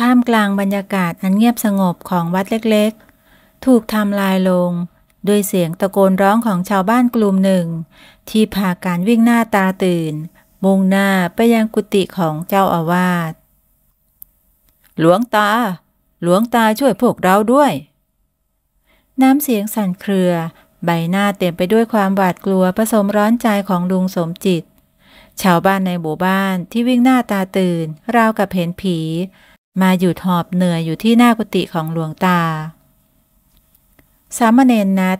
ท่ามกลางบรรยากาศ อันเงียบสงบของวัดเล็กๆ ถูกทำลายลง ด้วยเสียงตะโกนร้องของชาวบ้านกลุ่มหนึ่ง ที่พาการวิ่งหน้าตาตื่น มุ่งหน้าไปยังกุฏิของเจ้าอาวาสหลวงตา หลวงตาช่วยพวกเราด้วย น้ำเสียงสั่นเครือใบหน้าเต็มไปด้วยความหวาดกลัวผสมร้อนใจของลุงสมจิต ชาวบ้านในหมู่บ้านที่วิ่งหน้าตาตื่นราวกับเห็นผีมาหยุดหอบเหนื่อยอยู่ที่หน้ากุฏิของหลวงตา สามเณรนัด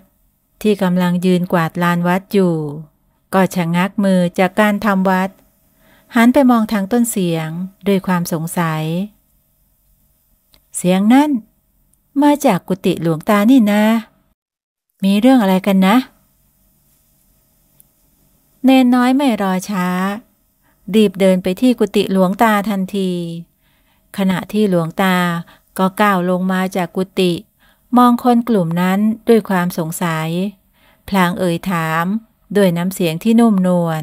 ที่กำลังยืนกวาดลานวัดอยู่ ก็ชะงักมือจากการทำวัด หันไปมองทางต้นเสียงด้วยความสงสัย เสียงนั้นมาจากกุฏิหลวงตานี่นะมีเรื่องอะไรกันนะ เนนน้อยไม่รอช้ารีบเดินไปที่กุฏิหลวงตาทันทีขณะที่หลวงตาก็ก้าวลงมาจากกุฏิมองคนกลุ่มนั้นด้วยความสงสัย พลางเอ่ยถาม ด้วยน้ำเสียงที่นุ่มนวล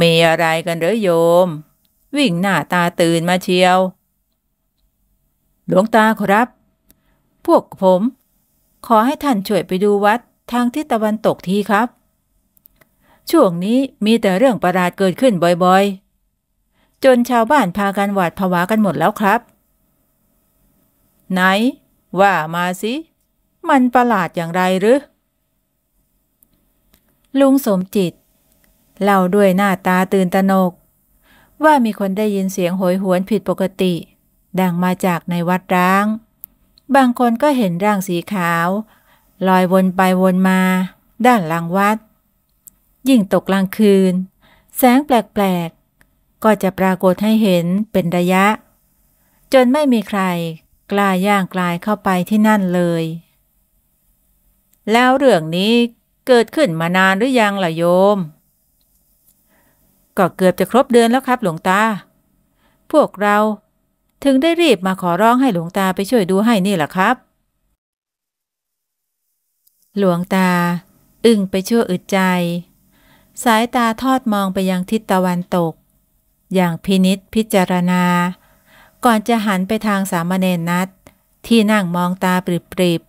มีอะไรกันหรือโยม วิ่งหน้าตาตื่นมาเชียว หลวงตาครับ พวกผม ขอให้ท่านช่วยไปดูวัดทางทิศตะวันตกทีครับ ช่วงนี้มีแต่เรื่องประหลาดเกิดขึ้นบ่อยๆจนชาวบ้านพากันหวาดผวากันหมดแล้วครับ ไหน ว่ามาสิ มันประหลาดอย่างไรหรือ ลุงสมจิตเล่าด้วยหน้าตาตื่นตระหนก ว่ามีคนได้ยินเสียงโหยหวนผิดปกติ ดังมาจากในวัดร้าง บางคนก็เห็นร่างสีขาว ลอยวนไปวนมาด้านหลังวัด ยิ่งตกกลางคืน แสงแปลกก็จะปรากฏให้เห็นเป็นระยะ จนไม่มีใครกล้าย่างกลายเข้าไปที่นั่นเลย แล้วเรื่องนี้เกิดขึ้นมานานหรือยังล่ะโยมก็เกือบจะครบเดือนแล้วครับหลวงตา พวกเราถึงได้รีบมาขอร้องให้หลวงตาไปช่วยดูให้นี่แหละครับ หลวงตาอึ้งไปชั่วอึดใจ สายตาทอดมองไปยังทิศตะวันตกอย่างพินิษพิจารณา ก่อนจะหันไปทางสามเณรนัดที่นั่งมองตาปริบ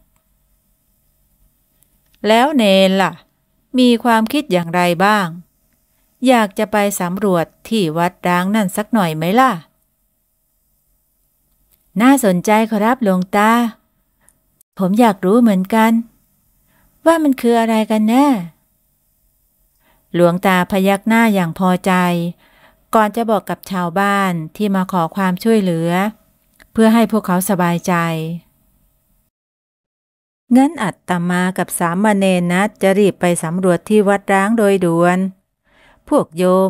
ๆ แล้วเนนล่ะ มีความคิดอย่างไรบ้าง อยากจะไปสำรวจที่วัดร้างนั่นสักหน่อยไหมล่ะ น่าสนใจครับหลวงตา ผมอยากรู้เหมือนกัน ว่ามันคืออะไรกันแน่ หลวงตาพยักหน้าอย่างพอใจก่อนจะบอกกับชาวบ้านที่มาขอความช่วยเหลือ เพื่อให้พวกเขาสบายใจงั้นอัตมากับสามเณรนดจะรีบไปสำรวจที่วัดร้างโดยด่วน พวกโยม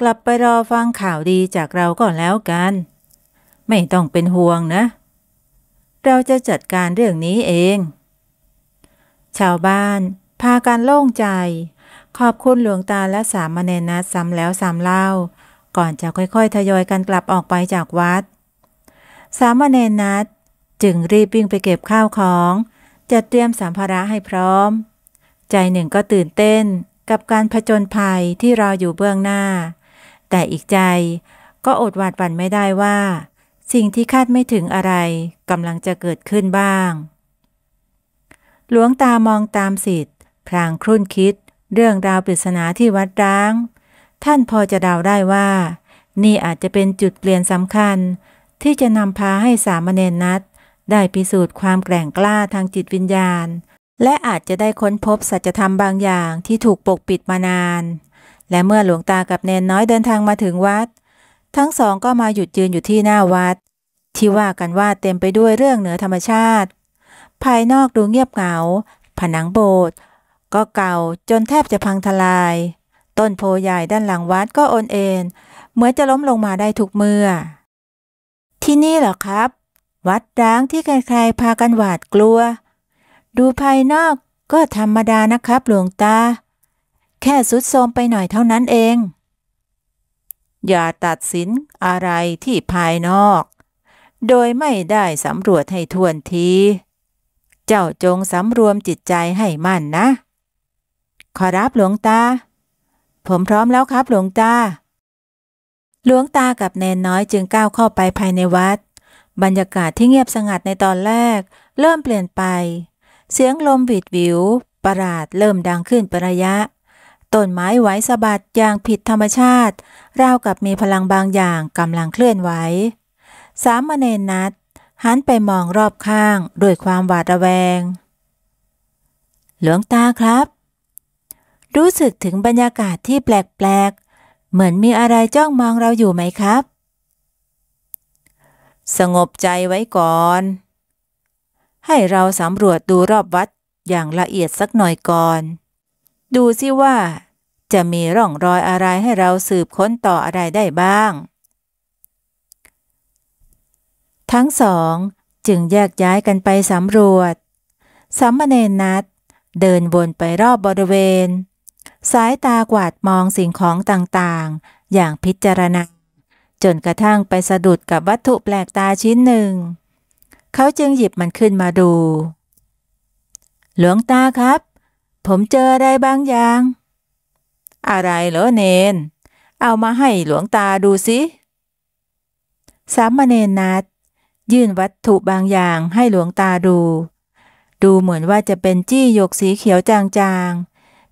กลับไปรอฟังข่าวดีจากเราก่อนแล้วกัน ไม่ต้องเป็นห่วงนะ เราจะจัดการเรื่องนี้เอง ชาวบ้าน พากันโล่งใจ ขอบคุณหลวงตาและสามเณรนดซ้ำแล้วซ้ำเล่าก่อนจะค่อยๆ ทยอย กันกลับออกไปจากวัด สามเณรนัดจึงรีบวิ่งไปเก็บข้าวของจัดเตรียมสัมภาระให้พร้อม ใจหนึ่งก็ตื่นเต้นกับการผจญภัยที่รออยู่เบื้องหน้า แต่อีกใจก็อดหวาดหวั่นไม่ได้ว่า สิ่งที่คาดไม่ถึงอะไรกำลังจะเกิดขึ้นบ้าง หลวงตามองตามสิทธิ์พลางครุ่นคิด เรื่องราวปริศนาที่วัดร้างท่านพอจะเดาได้ว่า นี่อาจจะเป็นจุดเปลี่ยนสำคัญ ที่จะนำพาให้สามเณรนัดได้พิสูจน์ความแกร่งกล้าทางจิตวิญญาณ และอาจจะได้ค้นพบสัจธรรมบางอย่างที่ถูกปกปิดมานาน และเมื่อหลวงตากับเนนน้อยเดินทางมาถึงวัด ทั้งสองก็มาหยุดยืนอยู่ที่หน้าวัดที่ว่ากันว่าเต็มไปด้วยเรื่องเหนือธรรมชาติ ภายนอกดูเงียบเหงา ผนังโบสถ์ก็เก่าจนแทบจะพังทลายต้นโพใหญ่ด้านหลังวัดก็โอนเอ็นเหมือนจะล้มลงมาได้ทุกเมื่อ ที่นี่เหรอครับ วัดร้างที่ใครๆ พากันหวาดกลัว ดูภายนอกก็ธรรมดานะครับหลวงตา แค่สุดโทมไปหน่อยเท่านั้นเอง อย่าตัดสินอะไรที่ภายนอก โดยไม่ได้สำรวจให้ทวนที เจ้าจงสำรวมจิตใจให้มั่นนะ ขอรับหลวงตาผมพร้อมแล้วครับหลวงตา หลวงตากับแนนน้อยจึงก้าวเข้าไปภายในวัด บรรยากาศที่เงียบสงัดในตอนแรก เริ่มเปลี่ยนไป เสียงลมวิดวิว ประหลาดเริ่มดังขึ้นประยะ ต้นไม้ไหวสะบัดอย่างผิดธรรมชาติราวกับมีพลังบางอย่างกำลังเคลื่อนไหว สามมาเณนัด หันไปมองรอบข้าง ด้วยความหวาดระแวง หลวงตาครับรู้สึกถึงบรรยากาศที่แปลกๆ เหมือนมีอะไรจ้องมองเราอยู่ไหมครับ สงบใจไว้ก่อน ให้เราสำรวจดูรอบวัดอย่างละเอียดสักหน่อยก่อน ดูซิว่า จะมีร่องรอยอะไรให้เราสืบค้นต่ออะไรได้บ้าง ทั้งสอง จึงแยกย้ายกันไปสำรวจ สามเณรนัดเดินวนไปรอบบริเวณสายตากวาดมองสิ่งของต่างๆ อย่างพิจารณาจนกระทั่งไปสะดุดกับวัตถุแปลกตาชิ้นหนึ่ง เขาจึงหยิบมันขึ้นมาดู หลวงตาครับ ผมเจออะไรบางอย่าง อะไรเหรอเนน เอามาให้หลวงตาดูสิ สามเณรนัดยื่นวัตถุบางอย่างให้หลวงตาดู ดูเหมือนว่าจะเป็นจี้หยกสีเขียวจางๆ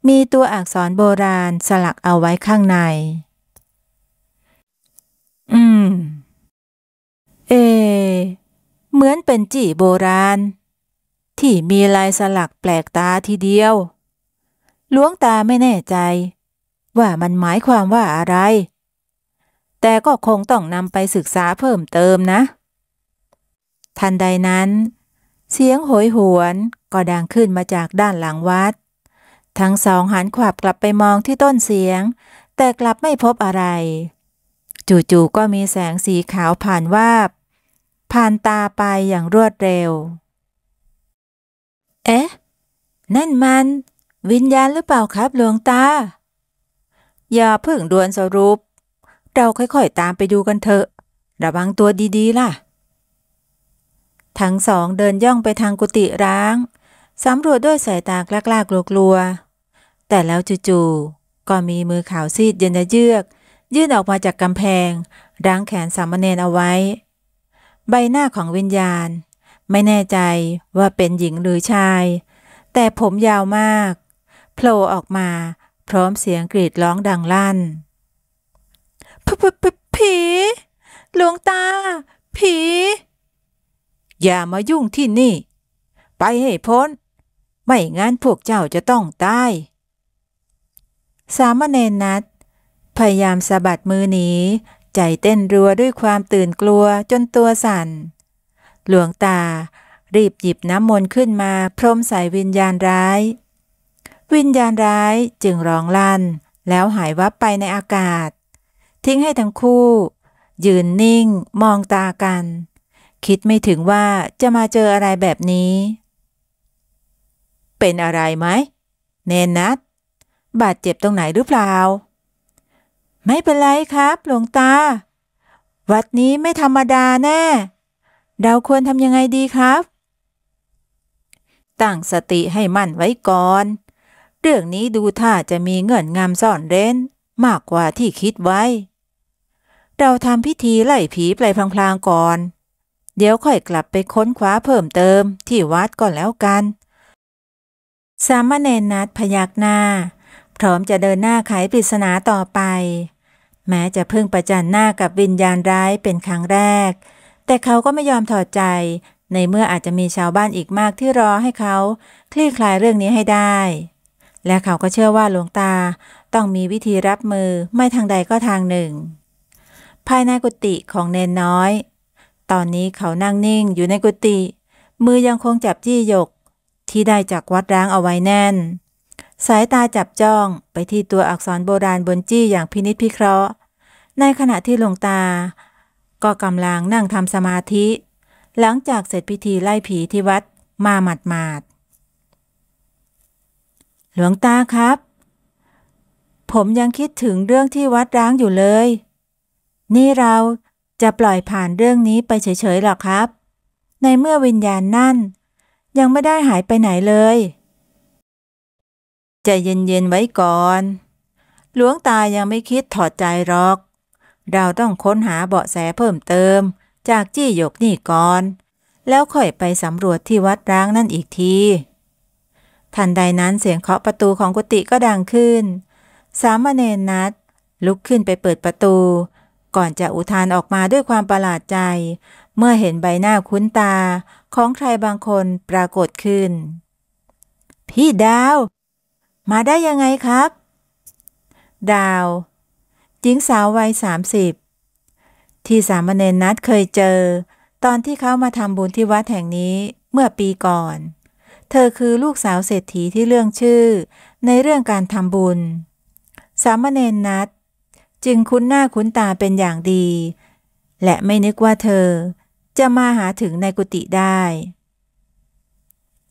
มีตัวอักษรโบราณสลักเอาไว้ข้างใน อืม เอ เหมือนเป็นจี่โบราณ ที่มีลายสลักแปลกตาทีเดียวหลวงตาไม่แน่ใจ ว่ามันหมายความว่าอะไร แต่ก็คงต้องนำไปศึกษาเพิ่มเติมนะ ทันใดนั้น เสียงโหยหวนก็ดังขึ้นมาจากด้านหลังวัดทั้งสองหันขวับกลับไปมองที่ต้นเสียง แต่กลับไม่พบอะไร จู่ๆก็มีแสงสีขาวผ่านวาบ ผ่านตาไปอย่างรวดเร็ว เอ๊ะ นั่นมัน วิญญาณหรือเปล่าครับหลวงตาอย่าเพิ่งด่วนสรุป เราค่อย ๆตามไปดูกันเถอะ ระวังตัวดี ๆ ล่ะ ทั้งสองเดินย่องไปทางกุฏิร้าง สำรวจด้วยสายตากล้ากลัวๆแต่แล้วจู่ๆก็มีมือขาวซีดเย็นเยือก ยื่นออกมาจากกำแพง รั้งแขนสามเณรเอาไว้ ใบหน้าของวิญญาณ ไม่แน่ใจว่าเป็นหญิงหรือชาย แต่ผมยาวมากโผล่ออกมาพร้อมเสียงกรีดร้องดังลั่นผผผผี หลวงตาผี อย่ามายุ่งที่นี่ ไปให้พ้น ไม่งั้นพวกเจ้าจะต้องตายสามเณรนัดพยายามสะบัดมือหนีใจเต้นรัวด้วยความตื่นกลัวจนตัวสั่น หลวงตารีบหยิบน้ำมนต์ขึ้นมาพรมใส่วิญญาณร้าย วิญญาณร้ายจึงร้องลั่น แล้วหายวับไปในอากาศ ทิ้งให้ทั้งคู่ ยืนนิ่งมองตากัน คิดไม่ถึงว่าจะมาเจออะไรแบบนี้ เป็นอะไรไหมเนนนัดบาดเจ็บตรงไหนหรือเปล่า ไม่เป็นไรครับ หลวงตา วัดนี้ไม่ธรรมดาแน่ เราควรทำยังไงดีครับ ตั้งสติให้มั่นไว้ก่อน เรื่องนี้ดูท่าจะมีเงื่อนงำซ่อนเร้น มากกว่าที่คิดไว้ เราทำพิธีไล่ผีไปพลางๆก่อน เดี๋ยวค่อยกลับไปค้นคว้าเพิ่มเติม ที่วัดก่อนแล้วกัน สามเณรนัดพยักหน้าพร้อมจะเดินหน้าไขปริศนาต่อไป แม้จะเพิ่งประจันหน้ากับวิญญาณร้ายเป็นครั้งแรก แต่เขาก็ไม่ยอมถอดใจ ในเมื่ออาจจะมีชาวบ้านอีกมากที่รอให้เขาคลี่คลายเรื่องนี้ให้ได้ และเขาก็เชื่อว่าหลวงตาต้องมีวิธีรับมือไม่ทางใดก็ทางหนึ่ง ภายในกุฏิของเนนน้อย ตอนนี้เขานั่งนิ่งอยู่ในกุฏิมือยังคงจับจี้หยก ที่ได้จากวัดร้างเอาไว้แน่นสายตาจับจ้องไปที่ตัวอักษรโบราณบนจี้อย่างพินิษพิเคราะห์ ในขณะที่หลวงตา ก็กำลังนั่งทำสมาธิ หลังจากเสร็จพิธีไล่ผีที่วัดมาหมัดหมาด หลวงตาครับ ผมยังคิดถึงเรื่องที่วัดร้างอยู่เลย นี่เราจะปล่อยผ่านเรื่องนี้ไปเฉยๆหรอครับ ในเมื่อวิญญาณนั่น ยังไม่ได้หายไปไหนเลยใจเย็นๆไว้ก่อน หลวงตายังไม่คิดถอดใจหรอก เราต้องค้นหาเบาะแสเพิ่มเติมจากจี้หยกนี่ก่อน แล้วค่อยไปสำรวจที่วัดร้างนั่นอีกที ทันใดนั้นเสียงเคาะประตูของกุฏิก็ดังขึ้น สามเณรนัดลุกขึ้นไปเปิดประตู ก่อนจะอุทานออกมาด้วยความประหลาดใจ เมื่อเห็นใบหน้าคุ้นตาของใครบางคนปรากฏขึ้น พี่ดาวมาได้ยังไงครับ ดาวหญิงสาววัยสามิบที่สามเณรนัดเคยเจอ ตอนที่เขามาทำบุญที่วัดแห่งนี้เมื่อปีก่อน เธอคือลูกสาวเศรษฐีที่เรื่องชื่อในเรื่องการทำบุญ สามเณรนัดจึงคุ้นหน้าคุ้นตาเป็นอย่างดี และไม่นึกว่าเธอ จะมาหาถึงในกุฏิได้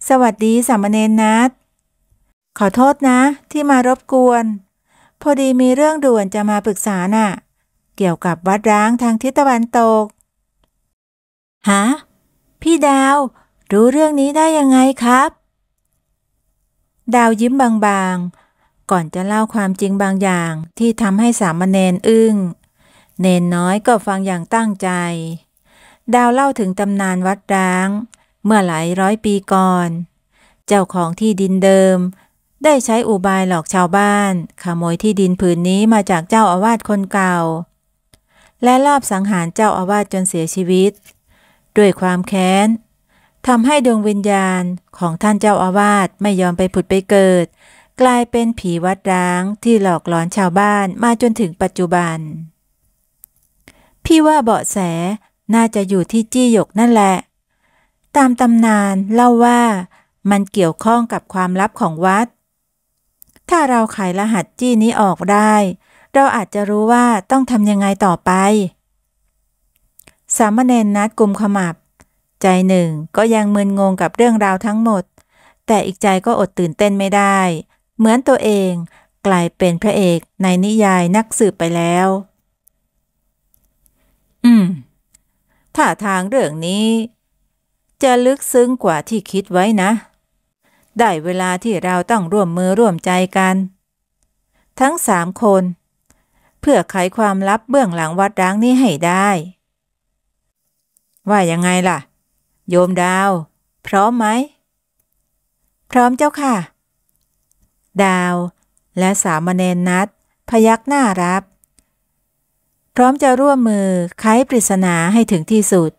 สวัสดีสามเณรนัดขอโทษนะที่มารบกวน พอดีมีเรื่องด่วนจะมาปรึกษานะ่ะเกี่ยวกับวัดร้างทางทิศตะวันตกฮะพี่ดาวรู้เรื่องนี้ได้ยังไงครับ ดาวยิ้มบางๆ ก่อนจะเล่าความจริงบางอย่างที่ทำให้สามเณรอึง้งเนนน้อย ก็ฟังอย่างตั้งใจ ดาวเล่าถึงตำนานวัดร้าง เมื่อหลายร้อยปีก่อน เจ้าของที่ดินเดิมได้ใช้อุบายหลอกชาวบ้าน ขโมยที่ดินผืนนี้มาจากเจ้าอาวาสคนเก่า และลอบสังหารเจ้าอาวาสจนเสียชีวิต ด้วยความแค้นทำให้ดวงวิญญาณของท่านเจ้าอาวาสไม่ยอมไปผุดไปเกิด กลายเป็นผีวัดร้างที่หลอกหลอนชาวบ้านมาจนถึงปัจจุบัน พี่ว่าเบาะแสน่าจะอยู่ที่จี้หยกนั่นแหละ ตามตำนานเล่าว่ามันเกี่ยวข้องกับความลับของวัดถ้าเราไขรหัสจี้นี้ออกได้ เราอาจจะรู้ว่าต้องทำยังไงต่อไป สามเณรนัดกลุ่มขมับ ใจหนึ่งก็ยังมึนงงกับเรื่องราวทั้งหมด แต่อีกใจก็อดตื่นเต้นไม่ได้ เหมือนตัวเอง กลายเป็นพระเอกในนิยายนักสืบไปแล้ว อืมถ้าทางเรื่องนี้ จะลึกซึ้งกว่าที่คิดไว้นะได้เวลาที่เราต้องร่วมมือร่วมใจกัน ทั้งสามคน เพื่อไขความลับเบื้องหลังวัดร้างนี้ให้ได้ ว่ายังไงล่ะ โยมดาว พร้อมไหมพร้อมเจ้าค่ะ ดาว และสามเณรนัดพยักหน้ารับ พร้อมจะร่วมมือไขปริศนาให้ถึงที่สุด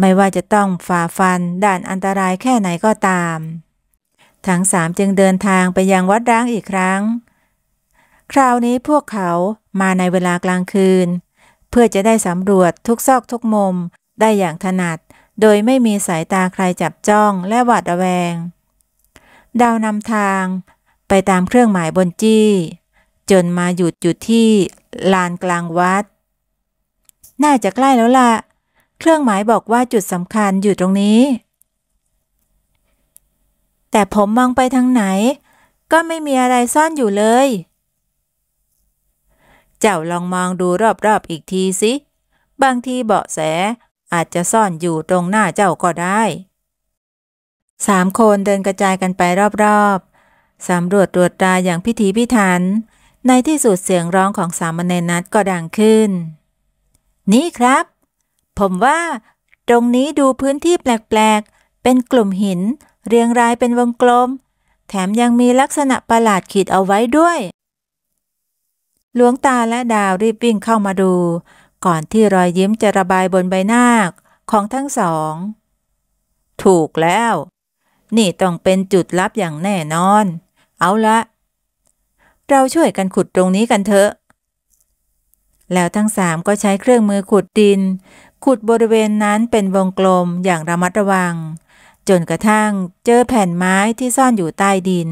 ไม่ว่าจะต้องฝ่าฟัน ด่านอันตรายแค่ไหนก็ตามทั้งสามจึงเดินทางไปยังวัดร้างอีกครั้ง คราวนี้พวกเขามาในเวลากลางคืน เพื่อจะได้สำรวจทุกซอกทุกมุมได้อย่างถนัด โดยไม่มีสายตาใครจับจ้องและหวาดระแวง ดาวนำทางไปตามเครื่องหมายบนจี้ จนมาหยุดอยู่ที่ ลานกลางวัด น่าจะใกล้แล้วล่ะ เครื่องหมายบอกว่าจุดสำคัญอยู่ตรงนี้แต่ผมมองไปทางไหน ก็ไม่มีอะไรซ่อนอยู่เลย เจ้าลองมองดูรอบๆอีกทีสิ บางทีเบาะแสอาจจะซ่อนอยู่ตรงหน้าเจ้าก็ได้ สามคนเดินกระจายกันไปรอบๆ สำรวจตรวจตาอย่างพิถีพิถัน ในที่สุดเสียงร้องของสามเณรนัดก็ดังขึ้น นี่ครับ ผมว่า ตรงนี้ดูพื้นที่แปลกๆ เป็นกลุ่มหินเรียงรายเป็นวงกลม แถมยังมีลักษณะประหลาดขีดเอาไว้ด้วย หลวงตาและดาวรีบวิ่งเข้ามาดู ก่อนที่รอยยิ้มจะระบายบนใบหน้าของทั้งสอง ถูกแล้ว นี่ต้องเป็นจุดลับอย่างแน่นอน เอาละเราช่วยกันขุดตรงนี้กันเถอะ แล้วทั้งสามก็ใช้เครื่องมือขุดดิน ขุดบริเวณนั้นเป็นวงกลมอย่างระมัดระวังจนกระทั่งเจอแผ่นไม้ที่ซ่อนอยู่ใต้ดิน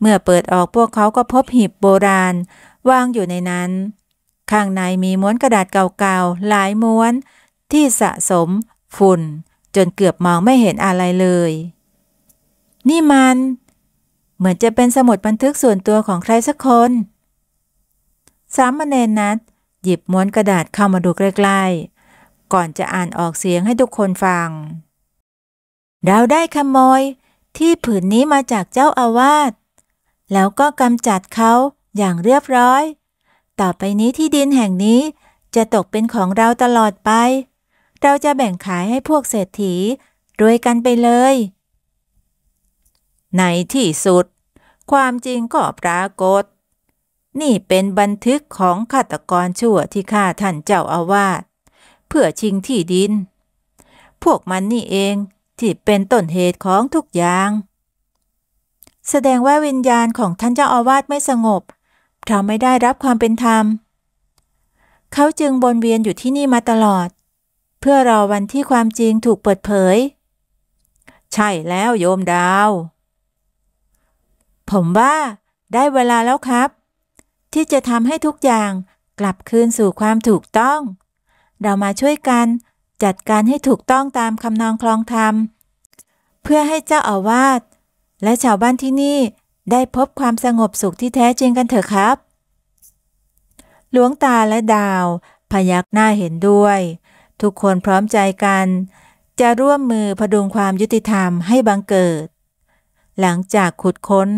เมื่อเปิดออกพวกเขาก็พบหีบโบราณวางอยู่ในนั้น ข้างในมีม้วนกระดาษเก่าๆ หลายม้วน ที่สะสม ฝุ่น จนเกือบมองไม่เห็นอะไรเลย นี่มัน เหมือนจะเป็นสมุดบันทึกส่วนตัวของใครสักคนสามเณรนัดหยิบม้วนกระดาษเข้ามาดูใกล้ๆ ก่อนจะอ่านออกเสียงให้ทุกคนฟังเราได้ขโมยที่ผืนนี้มาจากเจ้าอาวาส แล้วก็กำจัดเขาอย่างเรียบร้อย ต่อไปนี้ที่ดินแห่งนี้จะตกเป็นของเราตลอดไป เราจะแบ่งขายให้พวกเศรษฐีรวยกันไปเลย ในที่สุด ความจริงก็ปรากฏ นี่เป็นบันทึกของฆาตกรชั่วที่ฆ่าท่านเจ้าอาวาสเพื่อชิงที่ดิน พวกมันนี่เองที่เป็นต้นเหตุของทุกอย่าง แสดงว่าวิญญาณของท่านเจ้าอาวาสไม่สงบเพราะไม่ได้รับความเป็นธรรม เขาจึงวนเวียนอยู่ที่นี่มาตลอด เพื่อรอวันที่ความจริงถูกเปิดเผย ใช่แล้วโยมดาว ผมว่า ได้เวลาแล้วครับ ที่จะทำให้ทุกอย่างกลับคืนสู่ความถูกต้อง เรามาช่วยกันจัดการให้ถูกต้องตามคำนองคลองธรรมเพื่อให้เจ้าอาวาสและชาวบ้านที่นี่ได้พบความสงบสุขที่แท้จริงกันเถอะครับ หลวงตาและดาวพยักหน้าเห็นด้วย ทุกคนพร้อมใจกัน จะร่วมมือพดุงความยุติธรรมให้บังเกิด หลังจากขุดค้น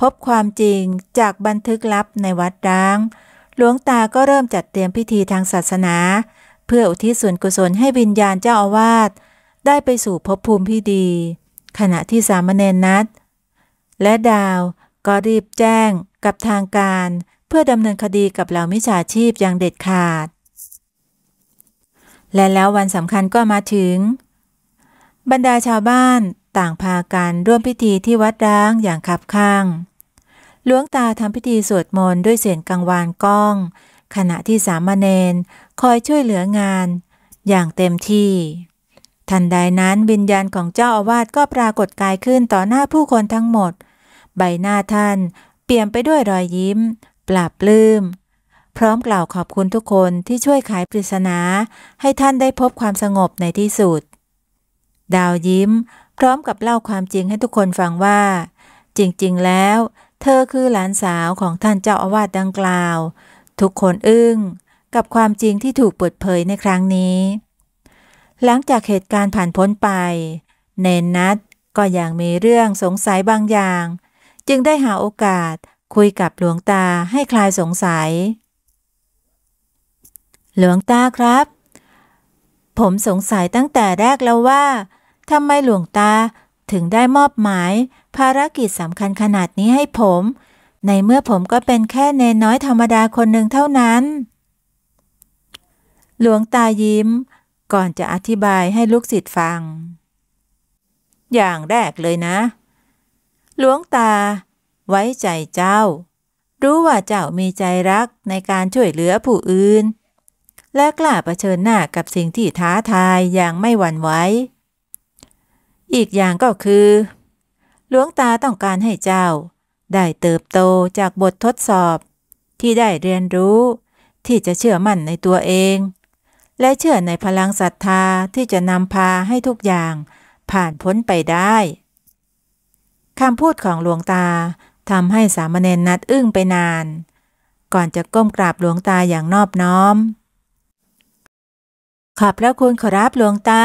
พบความจริงจากบันทึกลับในวัดร้าง หลวงตาก็เริ่มจัดเตรียมพิธีทางศาสนา เพื่ออุทิศส่วนกุศลให้วิญญาณเจ้าอาวาสได้ไปสู่ภพภูมิที่ดีขณะที่สามเณรนัดและดาวก็รีบแจ้งกับทางการเพื่อดำเนินคดีกับเหล่ามิจฉาชีพอย่างเด็ดขาด และแล้ววันสำคัญก็มาถึง บรรดาชาวบ้านต่างพากันร่วมพิธีที่วัดร้างอย่างขับข้างหลวงตาทำพิธีสวดมนต์ ด้วย เสียงกังวานก้อง ขณะที่สามเณรคอยช่วยเหลืองาน อย่างเต็มที่ทันใดนั้นวิญญาณของเจ้าอาวาสก็ปรากฏกายขึ้นต่อหน้าผู้คนทั้งหมด ใบหน้าท่าน เปลี่ยนไปด้วยรอยยิ้มปราบลืม้มพร้อมกล่าวขอบคุณทุกคนที่ช่วยขายปริศนา ให้ท่านได้พบความสงบในที่สุด ดาวยิ้มพร้อมกับเล่าความจริงให้ทุกคนฟังว่า จริงๆ แล้ว เธอคือหลานสาวของท่านเจ้าอาวาสดังกล่าว ทุกคนอึง้งกับความจริงที่ถูกเปิดเผยในครั้งนี้หลังจากเหตุการณ์ผ่านพ้นไป เนนนัทก็ยังมีเรื่องสงสัยบางอย่าง จึงได้หาโอกาสคุยกับหลวงตาให้คลายสงสัย หลวงตาครับ ผมสงสัยตั้งแต่แรกแล้วว่า ทำไมหลวงตาถึงได้มอบหมาย ภารกิจสำคัญขนาดนี้ให้ผม ในเมื่อผมก็เป็นแค่เนนน้อยธรรมดาคนหนึ่งเท่านั้น หลวงตายิ้มก่อนจะอธิบายให้ลูกศิษย์ฟัง อย่างแรกเลยนะ หลวงตา ไว้ใจเจ้า รู้ว่าเจ้ามีใจรักในการช่วยเหลือผู้อื่น และกล้าเผชิญหน้า กับสิ่งที่ท้าทายอย่างไม่หวั่นไหว อีกอย่างก็คือ หลวงตาต้องการให้เจ้า ได้เติบโตจากบททดสอบที่ได้เรียนรู้ ที่จะเชื่อมั่นในตัวเองและเชื่อในพลังศรัทธาที่จะนำพาให้ทุกอย่าง ผ่านพ้นไปได้คำพูดของหลวงตาทำให้สามเณรนัดอึ้งไปนาน ก่อนจะก้มกราบหลวงตาอย่างนอบน้อม ขอบพระคุณขอรับหลวงตา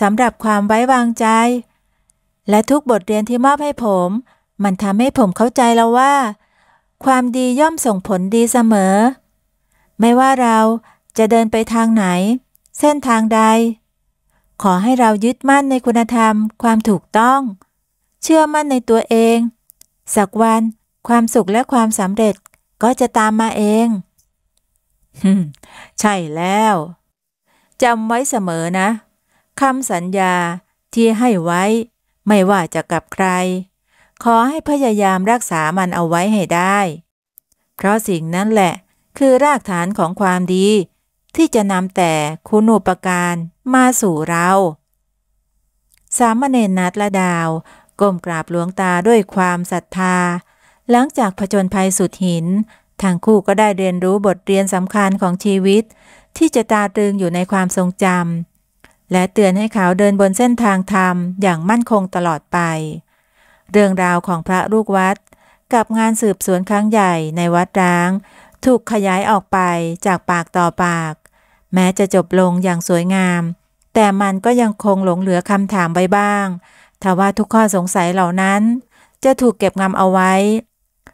สำหรับความไว้วางใจ และทุกบทเรียนที่มอบให้ผม มันทำให้ผมเข้าใจแล้วว่า ความดีย่อมส่งผลดีเสมอ ไม่ว่าเราจะเดินไปทางไหน เส้นทางใด ขอให้เรายึดมั่นในคุณธรรม ความถูกต้อง เชื่อมั่นในตัวเอง สักวัน ความสุขและความสำเร็จก็จะตามมาเองใช่แล้วจำไว้เสมอนะคำสัญญา ที่ให้ไว้ ไม่ว่าจะกับใคร ขอให้พยายามรักษามันเอาไว้ให้ได้ เพราะสิ่งนั้นแหละ คือรากฐานของความดีที่จะนำแต่ คุณูปการมาสู่เรา สามเณรนัดละดาวก้มกราบหลวงตาด้วยความศรัทธา หลังจากผจญภัยสุดหินทางคู่ก็ได้เรียนรู้บทเรียนสำคัญของชีวิต ที่จะตาตรึงอยู่ในความทรงจำ และเตือนให้เขาเดินบนเส้นทางธรรมอย่างมั่นคงตลอดไป เรื่องราวของพระลูกวัด กับงานสืบสวนครั้งใหญ่ในวัดร้าง ถูกขยายออกไปจากปากต่อปากแม้จะจบลงอย่างสวยงาม แต่มันก็ยังคงหลงเหลือคำถามไว้บ้าง ทว่าทุกข้อสงสัยเหล่านั้น จะถูกเก็บงำเอาไว้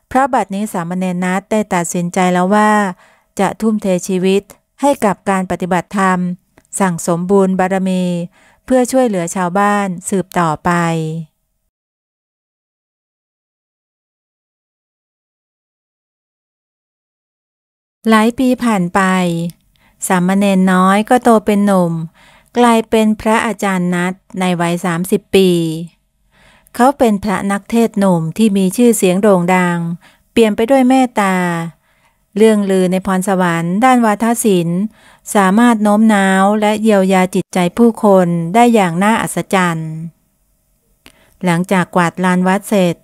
เพราะบัดนี้สามเณรนัทได้ตัดสินใจแล้วว่า จะทุ่มเทชีวิตให้กับการปฏิบัติธรรม สั่งสมบูรณ์บารมี เพื่อช่วยเหลือชาวบ้านสืบต่อไป หลายปีผ่านไปสามเณรน้อยก็โตเป็นหนุ่มกลายเป็นพระอาจารย์นัดในวัย 30 ปี เขาเป็นพระนักเทศหนุ่มที่มีชื่อเสียงโด่งดัง เปลี่ยนไปด้วยเมตตา เรื่องลือในพรสวรรค์ด้านวาทศิลป์สามารถโน้มน้าวและเยียวยาจิตใจผู้คนได้อย่างน่าอัศจรรย์หลังจากกวาดลานวัดเสร็จ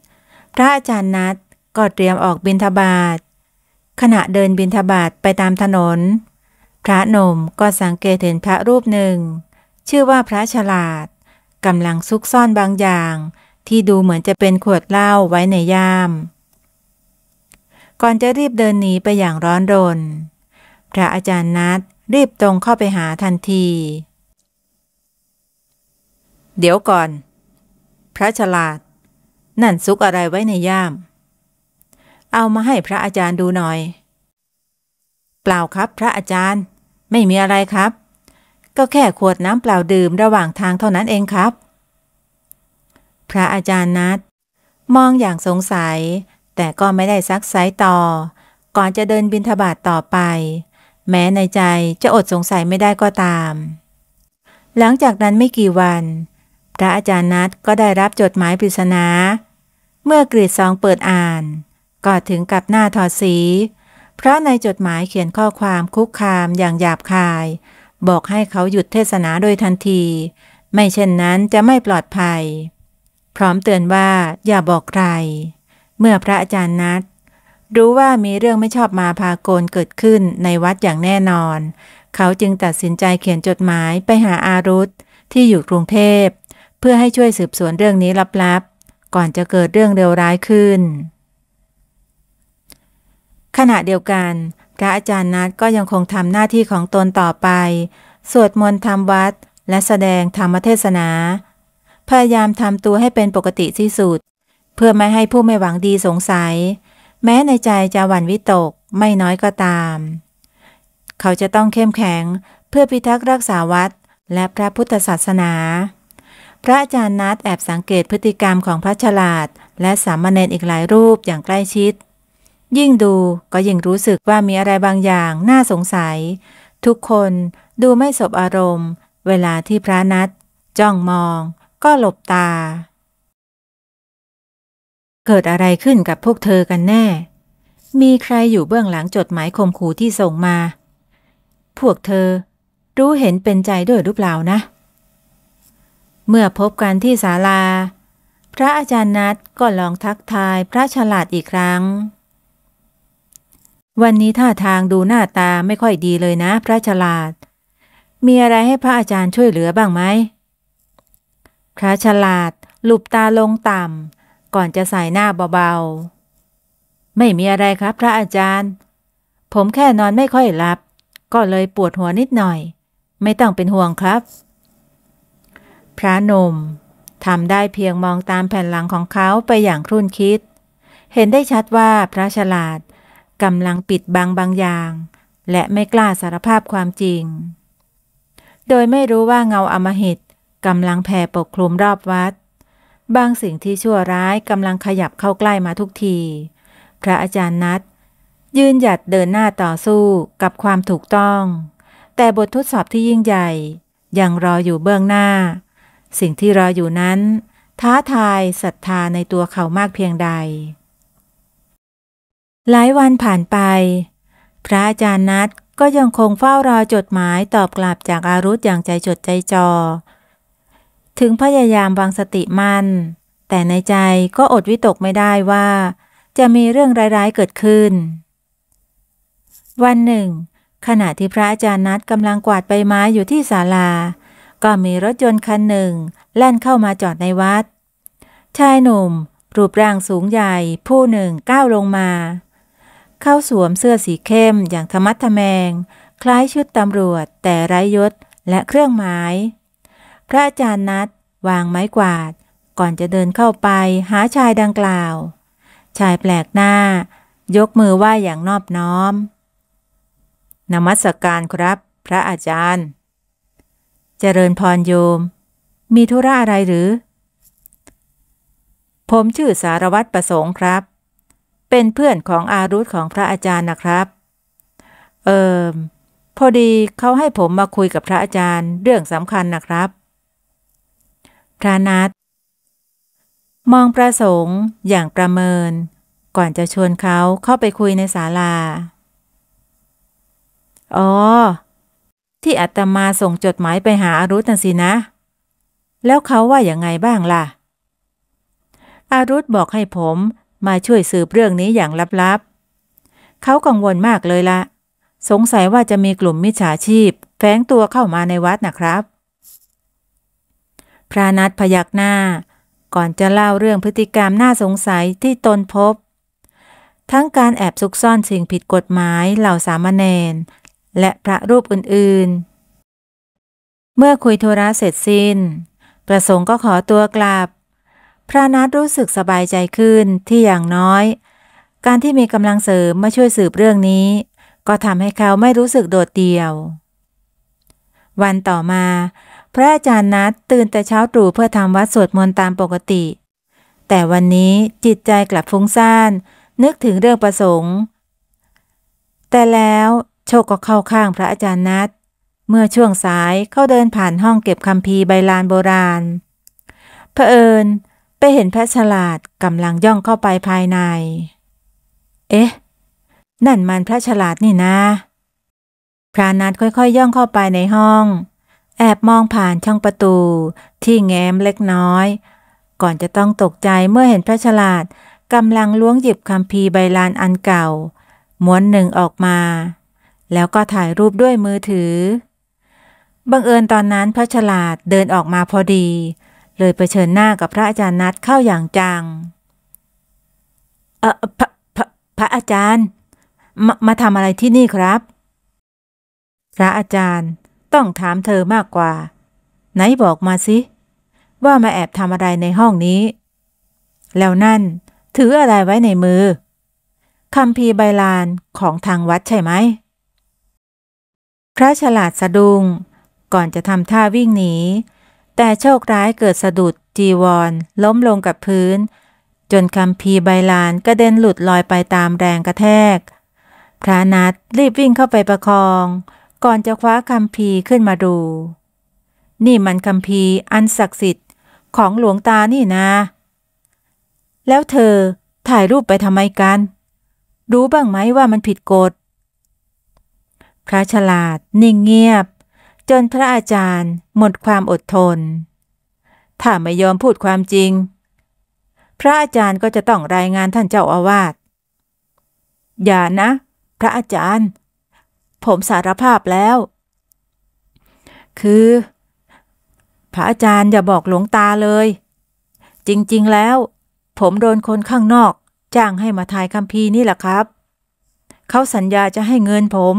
พระอาจารย์นัดก็เตรียมออกบิณฑบาตขณะเดินบินทบาทไปตามถนนพระนมก็สังเกตเห็นพระรูปหนึ่ง ชื่อว่าพระฉลาดกำลังซุกซ่อนบางอย่าง ที่ดูเหมือนจะเป็นขวดเหล้าไว้ในย่าม ก่อนจะรีบเดินหนีไปอย่างร้อนรน พระอาจารย์นัดรีบตรงเข้าไปหาทันที เดี๋ยวก่อน พระฉลาด นั่นซุกอะไรไว้ในย่าม เอามาให้พระอาจารย์ดูหน่อย เปล่าครับพระอาจารย์ไม่มีอะไรครับ ก็แค่ขวดน้ำเปล่าดื่มระหว่างทางเท่านั้นเองครับ พระอาจารย์นัดมองอย่างสงสัย แต่ก็ไม่ได้ซักไซต่อ ก่อนจะเดินบินทบาทต่อไป แม้ในใจจะอดสงสัยไม่ได้ก็ตาม หลังจากนั้นไม่กี่วัน พระอาจารย์นัดก็ได้รับจดหมายปริศนา เมื่อกรีดซองเปิดอ่าน ก็ถึงกับหน้าถอดสีพราะในจดหมายเขียนข้อความคุกคามอย่างหยาบคาย บอกให้เขาหยุดเทศนาโดยทันที ไม่เช่นนั้นจะไม่ปลอดภัย พร้อมเตือนว่าอย่าบอกใคร เมื่อพระอาจารย์นัดรู้ว่ามีเรื่องไม่ชอบมาพากลเกิดขึ้นในวัดอย่างแน่นอน เขาจึงตัดสินใจเขียนจดหมายไปหาอารุธที่อยู่กรุงเทพเพื่อให้ช่วยสืบสวนเรื่องนี้ลับๆ ก่อนจะเกิดเรื่องเลวร้ายขึ้นขณะเดียวกัน พระอาจารย์นัดก็ยังคงทำหน้าที่ของตนต่อไป สวดมนต์ทำวัด และแสดงธรรมเทศนา พยายามทำตัวให้เป็นปกติที่สุด เพื่อไม่ให้ผู้ไม่หวังดีสงสัย แม้ในใจจะหวั่นวิตกไม่น้อยก็ตาม เขาจะต้องเข้มแข็งเพื่อพิทักษ์รักษาวัด และพระพุทธศาสนา พระอาจารย์นัดแอบสังเกตพฤติกรรมของพระฉลาด และสามเณรอีกหลายรูปอย่างใกล้ชิดยิ่งดูก็ยิ่งรู้สึกว่ามีอะไรบางอย่างน่าสงสัย ทุกคนดูไม่สบอารมณ์ เวลาที่พระนัด จ้องมองก็หลบตา เกิดอะไรขึ้นกับพวกเธอกันแน่ มีใครอยู่เบื้องหลังจดหมายข่มขู่ที่ส่งมา พวกเธอ รู้เห็นเป็นใจด้วยหรือเปล่านะ เมื่อพบกันที่ศาลา พระอาจารย์นัดก็ลองทักทายพระฉลาดอีกครั้งวันนี้ท่าทางดูหน้าตาไม่ค่อยดีเลยนะ พระฉลาด มีอะไรให้พระอาจารย์ช่วยเหลือบ้างไหม พระฉลาดหลุบตาลงต่ำ ก่อนจะใส่หน้าเบาๆ ไม่มีอะไรครับพระอาจารย์ ผมแค่นอนไม่ค่อยหลับ ก็เลยปวดหัวนิดหน่อย ไม่ต้องเป็นห่วงครับ พระนมทำได้เพียงมองตามแผ่นหลังของเขาไปอย่างครุ่นคิด เห็นได้ชัดว่าพระฉลาดกำลังปิดบังบางอย่าง และไม่กล้าสารภาพความจริง โดยไม่รู้ว่าเงาอมหิตกำลังแผ่ปกคลุมรอบวัดบางสิ่งที่ชั่วร้ายกำลังขยับเข้าใกล้มาทุกที พระอาจารย์นัดยืนหยัดเดินหน้าต่อสู้กับความถูกต้อง แต่บททดสอบที่ยิ่งใหญ่ ยังรออยู่เบื้องหน้า สิ่งที่รออยู่นั้น ท้าทายศรัทธาในตัวเขามากเพียงใดหลายวันผ่านไป พระอาจารย์นัดก็ยังคงเฝ้ารอจดหมายตอบกลับจากอารุธอย่างใจจดใจจ่อ ถึงพยายามวางสติมัน่น แต่ในใจก็อดวิตกไม่ได้ว่า จะมีเรื่องร้ายๆเกิดขึ้น วันหนึ่ง ขณะที่พระอาจารย์นัดกำลังกวาดใบไม้อยู่ที่ศาลา ก็มีรถยนต์คันหนึ่ง แล่นเข้ามาจอดในวัด ชายหนุ่มรูปร่างสูงใหญ่ผู้หนึ่งก้าวลงมาเข้าสวมเสื้อสีเข้มอย่างธรรมัดทแมง คล้ายชุดตำรวจแต่ไร้ยศและเครื่องหมาย พระอาจารย์นัด วางไม้กวาด ก่อนจะเดินเข้าไปหาชายดังกล่าว ชายแปลกหน้า ยกมือไหว้อย่างนอบน้อม นมัสการครับ พระอาจารย์ เจริญพรโยม มีธุระอะไรหรือ ผมชื่อสารวัตรประสงค์ครับเป็นเพื่อนของอารุธของพระอาจารย์นะครับ เออพอดีเขาให้ผมมาคุยกับพระอาจารย์เรื่องสำคัญนะครับ พระนัทมองประสงค์อย่างประเมิน ก่อนจะชวนเขาเข้าไปคุยในศาลา อ๋อที่อาตมาส่งจดหมายไปหาอารุธน่ะสินะ แล้วเขาว่าอย่างไงบ้างล่ะ อารุธบอกให้ผมมาช่วยสืบเรื่องนี้อย่างลับ ๆ เขากังวลมากเลยละ สงสัยว่าจะมีกลุ่มมิจฉาชีพแฝงตัวเข้ามาในวัดนะครับ พระนัทพยักหน้า ก่อนจะเล่าเรื่องพฤติกรรมน่าสงสัยที่ตนพบ ทั้งการแอบซุกซ่อนสิ่งผิดกฎหมายเหล่าสามเณรและพระรูปอื่นๆ เมื่อคุยโทร์เสร็จสิน้น ประสงค์ก็ขอตัวกลับพระนัทรู้สึกสบายใจขึ้นที่อย่างน้อย การที่มีกำลังเสริมมาช่วยสืบเรื่องนี้ ก็ทำให้เขาไม่รู้สึกโดดเดี่ยว วันต่อมา พระอาจารย์นัดตื่นแต่เช้าตรู่เพื่อทำวัดสวดมนต์ตามปกติ แต่วันนี้จิตใจกลับฟุ้งซ่าน นึกถึงเรื่องประสงค์ แต่แล้วโชคก็เข้าข้างพระอาจารย์นัดเมื่อช่วงสายเขาเดินผ่านห้องเก็บคัมภีร์ใบลานโบราณเผอิญไปเห็นแพะฉลาดกำลังย่องเข้าไปภายใน เอ๊ะ นั่นมันพระฉลาดนี่นะ พรานัดค่อยๆย่องเข้าไปในห้อง แอบมองผ่านช่องประตูที่แง้มเล็กน้อย ก่อนจะต้องตกใจเมื่อเห็นพระฉลาดกำลังล้วงหยิบคำพีใบลานอันเก่าม้วนหนึ่งออกมา แล้วก็ถ่ายรูปด้วยมือถือ บังเอิญตอนนั้นพระฉลาดเดินออกมาพอดีเลยไปเชิญหน้ากับพระอาจารย์นัดเข้าอย่างจังเออพระพระพระอาจารย์ มา มาทำอะไรที่นี่ครับ พระอาจารย์ต้องถามเธอมากกว่า ไหนบอกมาสิว่ามาแอบทำอะไรในห้องนี้ แล้วนั่นถืออะไรไว้ในมือคำพีใบลานของทางวัดใช่ไหมพระฉลาดสะดุง้งก่อนจะทำท่าวิ่งหนีแต่โชคร้ายเกิดสะดุดจีวรล้มลงกับพื้น จนคำพีใบลานกระเด็นหลุดลอยไปตามแรงกระแทก พระนัด รีบวิ่งเข้าไปประคอง ก่อนจะคว้าคำพีขึ้นมาดู นี่มันคำพีอันศักดิ์สิทธิ์ของหลวงตานี่นะ แล้วเธอถ่ายรูปไปทำไมกัน รู้บ้างไหมว่ามันผิดกฎพระฉลาดนิ่งเงียบจนพระอาจารย์หมดความอดทน ถ้าไม่ยอมพูดความจริง พระอาจารย์ก็จะต้องรายงานท่านเจ้าอาวาส อย่านะ พระอาจารย์ ผมสารภาพแล้ว คือ พระอาจารย์อย่าบอกหลวงตาเลย จริงๆแล้ว ผมโดนคนข้างนอก จ้างให้มาทายคัมภีร์นี่แหละครับ เขาสัญญาจะให้เงินผม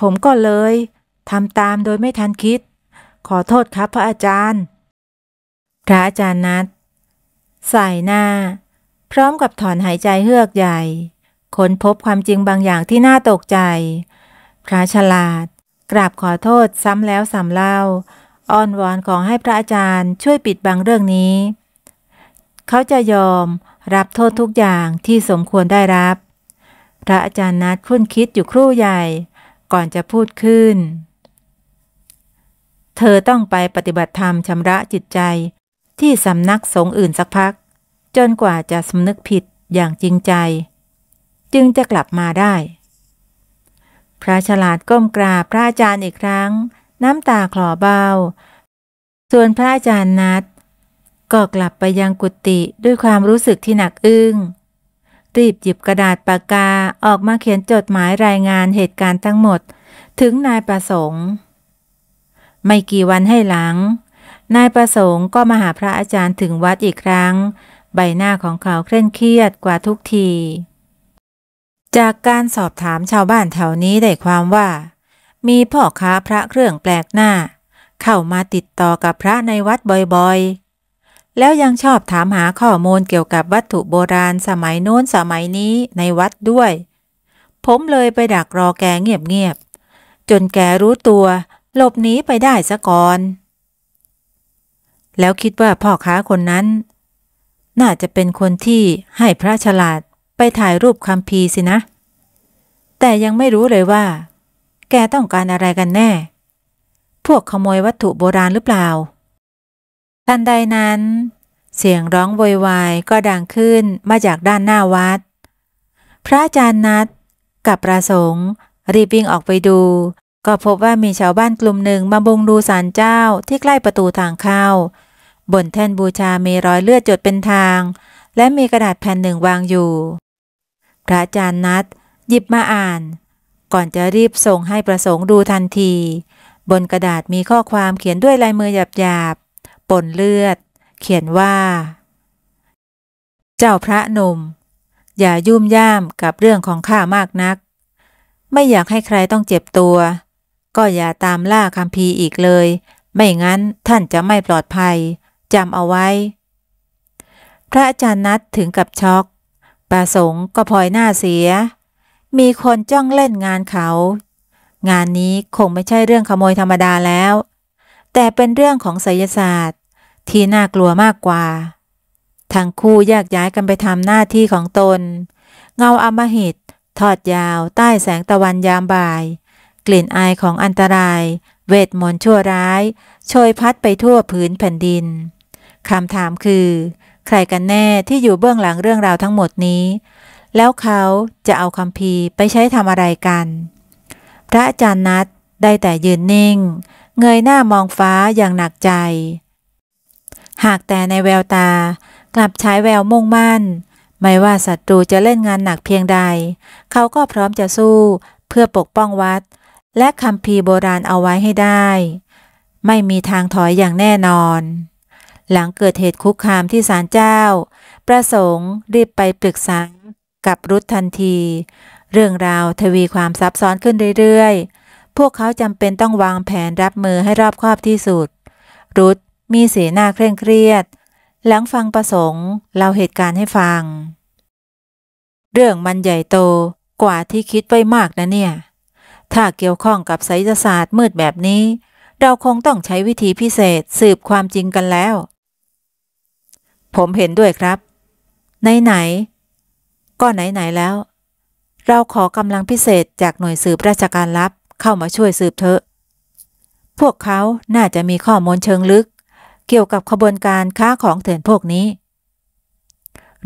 ผมก็เลยทำตามโดยไม่ทันคิด ขอโทษครับ พระอาจารย์ พระอาจารย์นัดใส่หน้า พร้อมกับถอนหายใจเฮือกใหญ่ ค้นพบความจริงบางอย่างที่น่าตกใจ พระฉลาดกราบขอโทษซ้ำแล้วซ้ำเล่า อ้อนวอนขอให้พระอาจารย์ช่วยปิดบังเรื่องนี้ เขาจะยอมรับโทษทุกอย่างที่สมควรได้รับ พระอาจารย์นัดคุ้นคิดอยู่ครู่ใหญ่ ก่อนจะพูดขึ้นเธอต้องไปปฏิบัติธรรมชำระจิตใจ ที่สำนักสงฆ์อื่นสักพัก จนกว่าจะสำนึกผิดอย่างจริงใจ จึงจะกลับมาได้ พระฉลาดก้มกราบพระอาจารย์อีกครั้ง น้ำตาคลอเบา ส่วนพระอาจารย์นัด ก็กลับไปยังกุฏิด้วยความรู้สึกที่หนักอึง้งรีบหยิบกระดาษปากกาออกมาเขียนจดหมายรายงานเหตุการณ์ทั้งหมดถึงนายประสงค์ไม่กี่วันให้หลัง นายประสงค์ก็มาหาพระอาจารย์ถึงวัดอีกครั้ง ใบหน้าของเขาเคร่งเครียดกว่าทุกที จากการสอบถามชาวบ้านแถวนี้ได้ความว่า มีพ่อค้าพระเครื่องแปลกหน้า เข้ามาติดต่อกับพระในวัดบ่อยๆ แล้วยังชอบถามหาข้อมูลเกี่ยวกับวัตถุโบราณสมัยโน้นสมัยนี้ในวัดด้วย ผมเลยไปดักรอแกเงียบๆ จนแกรู้ตัวหลบหนีไปได้ซะก่อน แล้วคิดว่าพ่อค้าคนนั้น น่าจะเป็นคนที่ให้พระฉลาดไปถ่ายรูปคำมีสินะ แต่ยังไม่รู้เลยว่า แกต้องการอะไรกันแน่ พวกขโมยวัตถุโบราณหรือเปล่า ทันใดนั้น เสียงร้องโวยวายก็ดังขึ้นมาจากด้านหน้าวัด พระอาจารย์นัดกับประสงค์ รีบวิ่งออกไปดูก็พบว่ามีชาวบ้านกลุ่มหนึ่งมาบุงดูศาลเจ้าที่ใกล้ประตูทางเข้า บนแท่นบูชามีรอยเลือดจดเป็นทาง และมีกระดาษแผ่นหนึ่งวางอยู่ พระอาจารย์นัดหยิบมาอ่าน ก่อนจะรีบส่งให้ประสงค์ดูทันที บนกระดาษมีข้อความเขียนด้วยลายมือหยาบๆปนเลือด เขียนว่า เจ้าพระหนุ่ม อย่ายุ่มย่ามกับเรื่องของข้ามากนัก ไม่อยากให้ใครต้องเจ็บตัวก็อย่าตามล่าคัมภีร์อีกเลย ไม่งั้นท่านจะไม่ปลอดภัย จำเอาไว้ พระอาจารย์นัดถึงกับช็อก ประสงค์ก็พลอยหน้าเสีย มีคนจ้องเล่นงานเขา งานนี้คงไม่ใช่เรื่องขโมยธรรมดาแล้ว แต่เป็นเรื่องของไสยศาสตร์ ที่น่ากลัวมากกว่า ทั้งคู่แยกย้ายกันไปทำหน้าที่ของตน เงาอมหิตทอดยาว ใต้แสงตะวันยามบ่ายลิ่นอายของอันตราย เวทมนต์ชั่วร้าย โชยพัดไปทั่วพื้นแผ่นดิน คำถามคือ ใครกันแน่ที่อยู่เบื้องหลังเรื่องราวทั้งหมดนี้ แล้วเขาจะเอาคำพีไปใช้ทำอะไรกัน พระอาจารย์นัดได้แต่ยืนนิ่ง เงยหน้ามองฟ้าอย่างหนักใจ หากแต่ในแววตากลับใช้แววมุ่งมั่น ไม่ว่าศัตรูจะเล่นงานหนักเพียงใด เขาก็พร้อมจะสู้เพื่อปกป้องวัดและคำพีโบราณเอาไว้ให้ได้ ไม่มีทางถอยอย่างแน่นอน หลังเกิดเหตุคุกคามที่ศาลเจ้า ประสงค์รีบไปปรึกษากับรุธทันที เรื่องราวทวีความซับซ้อนขึ้นเรื่อยๆพวกเขาจำเป็นต้องวางแผนรับมือให้รอบคอบที่สุด รุธมีสีหน้าเคร่งเครียด หลังฟังประสงค์เล่าเหตุการณ์ให้ฟัง เรื่องมันใหญ่โตกว่าที่คิดไว้มากนะเนี่ยถ้าเกี่ยวข้องกับไสยศาสตร์มืดแบบนี้ เราคงต้องใช้วิธีพิเศษสืบความจริงกันแล้ว ผมเห็นด้วยครับ ไหนๆ ก็ไหน ๆ แล้ว เราขอกำลังพิเศษจากหน่วยสืบราชการลับเข้ามาช่วยสืบเถอะ พวกเขาน่าจะมีข้อมูลเชิงลึก เกี่ยวกับขบวนการค้าของเถื่อนพวกนี้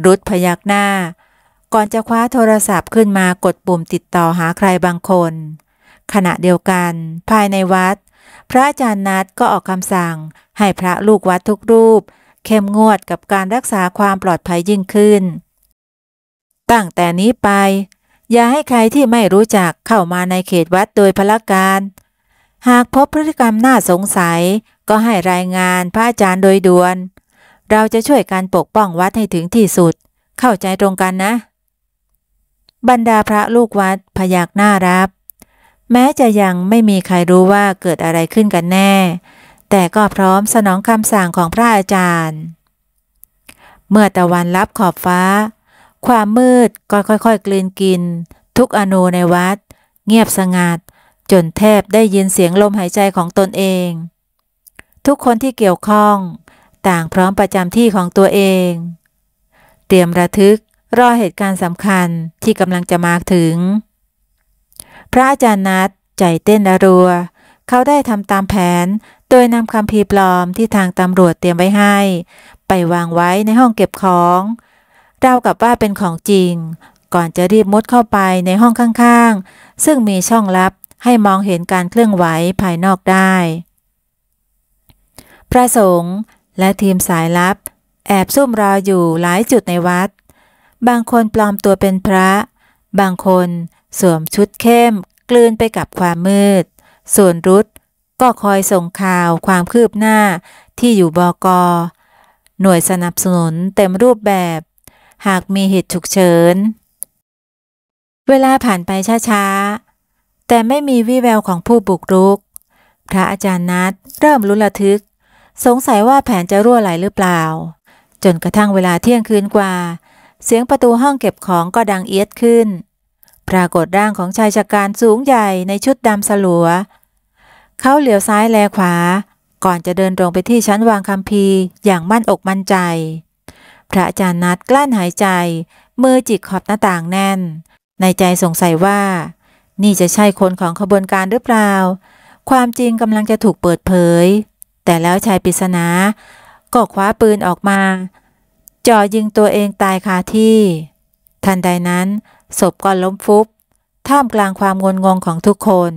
รุดพยักหน้า ก่อนจะคว้าโทรศัพท์ขึ้นมากดปุ่มติดต่อหาใครบางคนขณะเดียวกัน ภายในวัด พระอาจารย์นัดก็ออกคำสั่ง ให้พระลูกวัดทุกรูป เข้มงวดกับการรักษาความปลอดภัยยิ่งขึ้น ตั้งแต่นี้ไป อย่าให้ใครที่ไม่รู้จักเข้ามาในเขตวัดโดยพละการ หากพบพฤติกรรมน่าสงสัย ก็ให้รายงานพระอาจารย์โดยด่วน เราจะช่วยการปกป้องวัดให้ถึงที่สุด เข้าใจตรงกันนะ บรรดาพระลูกวัด พยักหน้ารับแม้จะยังไม่มีใครรู้ว่าเกิดอะไรขึ้นกันแน่ แต่ก็พร้อมสนองคำสั่งของพระอาจารย์ เมื่อตะวันลับขอบฟ้า ความมืดก็ค่อยๆกลืนกิน ทุกอนูในวัด เงียบสงัด จนแทบได้ยินเสียงลมหายใจของตนเอง ทุกคนที่เกี่ยวข้อง ต่างพร้อมประจำที่ของตัวเอง เตรียมระทึกรอเหตุการณ์สำคัญที่กำลังจะมาถึงพระอาจารย์นัดใจเต้นระรัว เขาได้ทำตามแผน โดยนำคำพีปลอมที่ทางตำรวจเตรียมไว้ให้ ไปวางไว้ในห้องเก็บของเรากับว่าเป็นของจริง ก่อนจะรีบมุดเข้าไปในห้องข้างๆ ซึ่งมีช่องลับให้มองเห็นการเคลื่อนไหวภายนอกได้ พระสงฆ์และทีมสายลับ แอบซุ่มรออยู่หลายจุดในวัด บางคนปลอมตัวเป็นพระ บางคนสวมชุดเข้มกลืนไปกับความมืด ส่วนรุดก็คอยส่งข่าวความคืบหน้าที่อยู่บกหน่วยสนับสนุนเต็มรูปแบบ หากมีเหตุฉุกเฉิน เวลาผ่านไปช้าๆ แต่ไม่มีวี่แววของผู้บุกรุก พระอาจารย์นัดเริ่มรุนระทึก สงสัยว่าแผนจะรั่วไหลหรือเปล่า จนกระทั่งเวลาเที่ยงคืนกว่า เสียงประตูห้องเก็บของก็ดังเอียดขึ้นปรากฏร่างของชายชะการสูงใหญ่ในชุดดำสลัวเขาเหลียวซ้ายแลขวาก่อนจะเดินตรงไปที่ชั้นวางคำพีอย่างมั่นอกมั่นใจ พระอาจารย์นัดกลั้นหายใจมือจิกขอบหน้าต่างแน่น ในใจสงสัยว่า นี่จะใช่คนของขบวนการหรือเปล่า ความจริงกำลังจะถูกเปิดเผย แต่แล้วชายปริศนา ก็คว้าปืนออกมาจ่อยิงตัวเองตายคาที่ ทันใดนั้นศพก็ล้มฟุบ ท่ามกลางความงนงงของทุกคน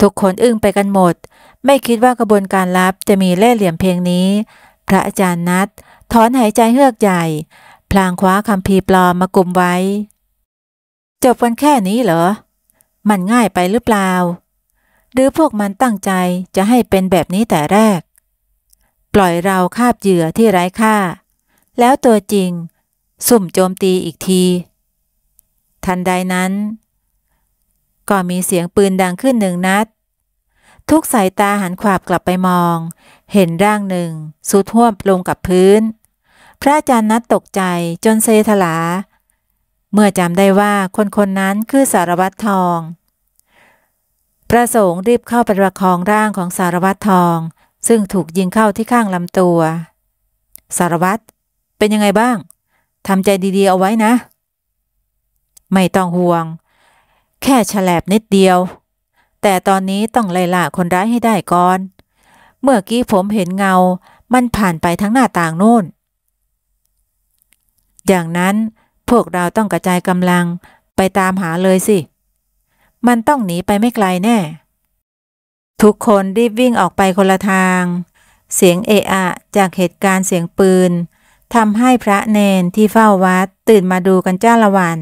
ทุกคนอึ้งไปกันหมด ไม่คิดว่ากระบวนการลับจะมีเล่เหลี่ยมเพลงนี้ พระอาจารย์นัดถอนหายใจเฮือกใหญ่ พลางคว้าคำพีปลอมมากลุ่มไว้ จบกันแค่นี้เหรอ มันง่ายไปหรือเปล่า หรือพวกมันตั้งใจจะให้เป็นแบบนี้แต่แรก ปล่อยเราคาบเหยื่อที่ไร้ค่า แล้วตัวจริง สุ่มโจมตีอีกทีทันใดนั้น ก็มีเสียงปืนดังขึ้นหนึ่งนัด ทุกสายตาหันขวาบกลับไปมอง เห็นร่างหนึ่งสุดท่วมลงกับพื้น พระอาจารย์นัดตกใจจนเซถลา เมื่อจำได้ว่าคนคนนั้นคือสารวัตรทองประสงค์รีบเข้าไประคองร่างของสารวัตรทองซึ่งถูกยิงเข้าที่ข้างลำตัว สารวัตร เป็นยังไงบ้างทำใจดีๆเอาไว้นะไม่ต้องห่วง แค่ฉลบนิดเดียว แต่ตอนนี้ต้องไล่ล่าคนร้ายให้ได้ก่อน เมื่อกี้ผมเห็นเงามันผ่านไปทั้งหน้าต่างโน่นอย่างนั้นพวกเราต้องกระจายกำลังไปตามหาเลยสิมันต้องหนีไปไม่ไกลแน่ ทุกคนรีบวิ่งออกไปคนละทาง เสียงเอะอะจากเหตุการณ์เสียงปืนทำให้พระเนนที่เฝ้าวัดตื่นมาดูกันจ้าละวัน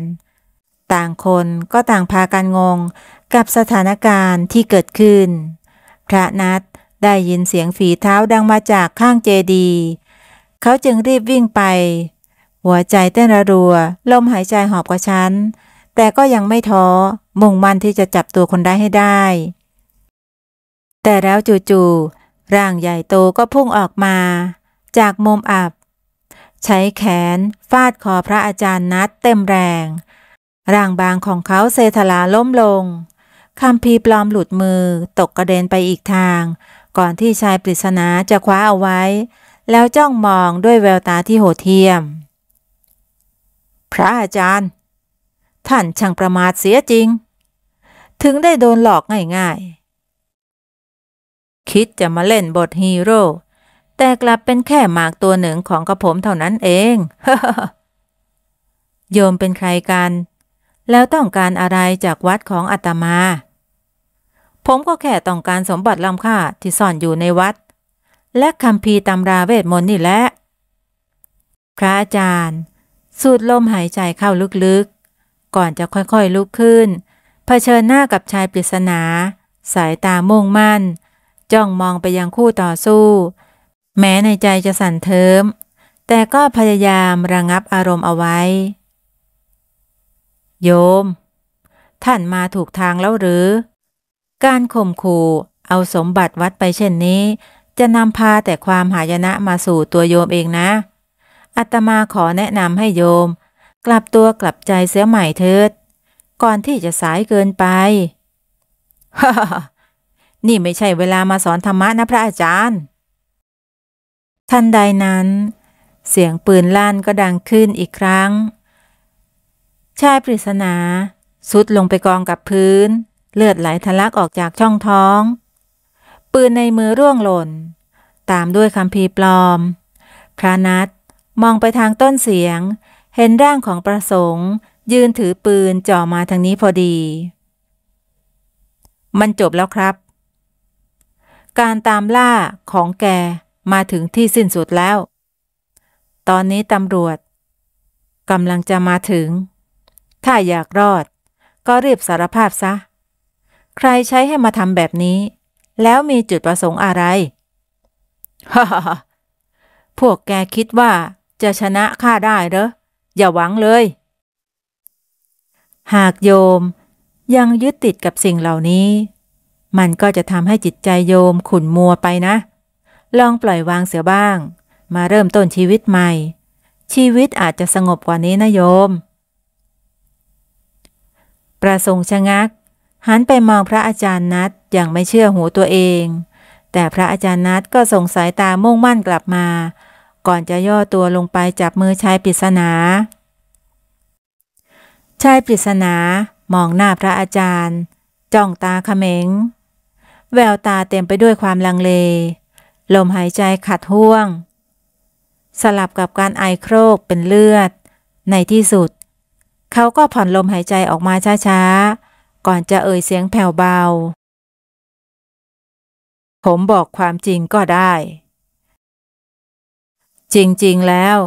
ต่างคนก็ต่างพากันงงกับสถานการณ์ที่เกิดขึ้น พระนัทได้ยินเสียงฝีเท้าดังมาจากข้างเจดี เขาจึงรีบวิ่งไป หัวใจเต้นระรัว ลมหายใจหอบกว่าัันแต่ก็ยังไม่ท้อ มุ่งมั่นที่จะจับตัวคนได้ให้ได้ แต่แล้วจู่ๆร่างใหญ่โตก็พุ่งออกมา จากมุมอับ ใช้แขนฟาดคอพระอาจารย์นัดเต็มแรงร่างบางของเขาเซธลาล้มลง คำพีปลอมหลุดมือ ตกกระเด็นไปอีกทาง ก่อนที่ชายปริศนาจะคว้าเอาไว้ แล้วจ้องมองด้วยแววตาที่โหดเหี้ยม พระอาจารย์ ท่านช่างประมาทเสียจริง ถึงได้โดนหลอกง่ายๆ คิดจะมาเล่นบทฮีโร่แต่กลับเป็นแค่หมากตัวหนึ่งของกระผมเท่านั้นเอง โยมเป็นใครกันแล้วต้องการอะไรจากวัดของอาตมา ผมก็แค่ต้องการสมบัติล้ำค่าที่ซ่อนอยู่ในวัด และคำพีตำราเวทมนต์นี่แหละพระอาจารย์ สูดลมหายใจเข้าลึกๆ ก่อนจะค่อยๆลุกขึ้น เผชิญหน้ากับชายปริศนา สายตามุ่งมั่น จ้องมองไปยังคู่ต่อสู้ แม้ในใจจะสั่นเทิม แต่ก็พยายามระงงับอารมณ์เอาไว้โยม ท่านมาถูกทางแล้วหรือ การข่มขู่เอาสมบัติวัดไปเช่นนี้จะนำพาแต่ความหายนะมาสู่ตัวโยมเองนะ อัตมาขอแนะนำให้โยม กลับตัวกลับใจเสียใหม่เถิด ก่อนที่จะสายเกินไปฮ่านี่ไม่ใช่เวลามาสอนธรรมะนะพระอาจารย์ทันใดนั้น เสียงปืนลั่นก็ดังขึ้นอีกครั้งชายปริศนาสุดลงไปกองกับพื้น เลือดไหลทะลักออกจากช่องท้อง ปืนในมือร่วงหล่น ตามด้วยคำพีปลอมพระนัทมองไปทางต้นเสียง เห็นร่างของประสงค์ ยืนถือปืนจ่อมาทางนี้พอดี มันจบแล้วครับ การตามล่าของแกมาถึงที่สิ้นสุดแล้ว ตอนนี้ตำรวจกำลังจะมาถึงถ้าอยากรอด ก็รีบสารภาพซะ ใครใช้ให้มาทำแบบนี้ แล้วมีจุดประสงค์อะไร ฮ่าฮ่าพวกแกคิดว่าจะชนะข้าได้เหรอ อย่าหวังเลย หากโยมยังยึดติดกับสิ่งเหล่านี้ มันก็จะทำให้จิตใจโยมขุ่นมัวไปนะ ลองปล่อยวางเสียบ้าง มาเริ่มต้นชีวิตใหม่ ชีวิตอาจจะสงบกว่านี้นะโยมประสงค์ชะงักหันไปมองพระอาจารย์นัดอย่างไม่เชื่อหูตัวเอง แต่พระอาจารย์นัดก็ส่งสายตามุ่งมั่นกลับมา ก่อนจะย่อตัวลงไปจับมือชายปริศนาชายปริศนามองหน้าพระอาจารย์จ้องตาเขม็ง แววตาเต็มไปด้วยความลังเล ลมหายใจขัดห่วง สลับกับการไอโครกเป็นเลือด ในที่สุดเขาก็ผ่อนลมหายใจออกมาช้าๆ ก่อนจะเอ่ยเสียงแผ่วเบา ผมบอกความจริงก็ได้ จริงๆแล้ว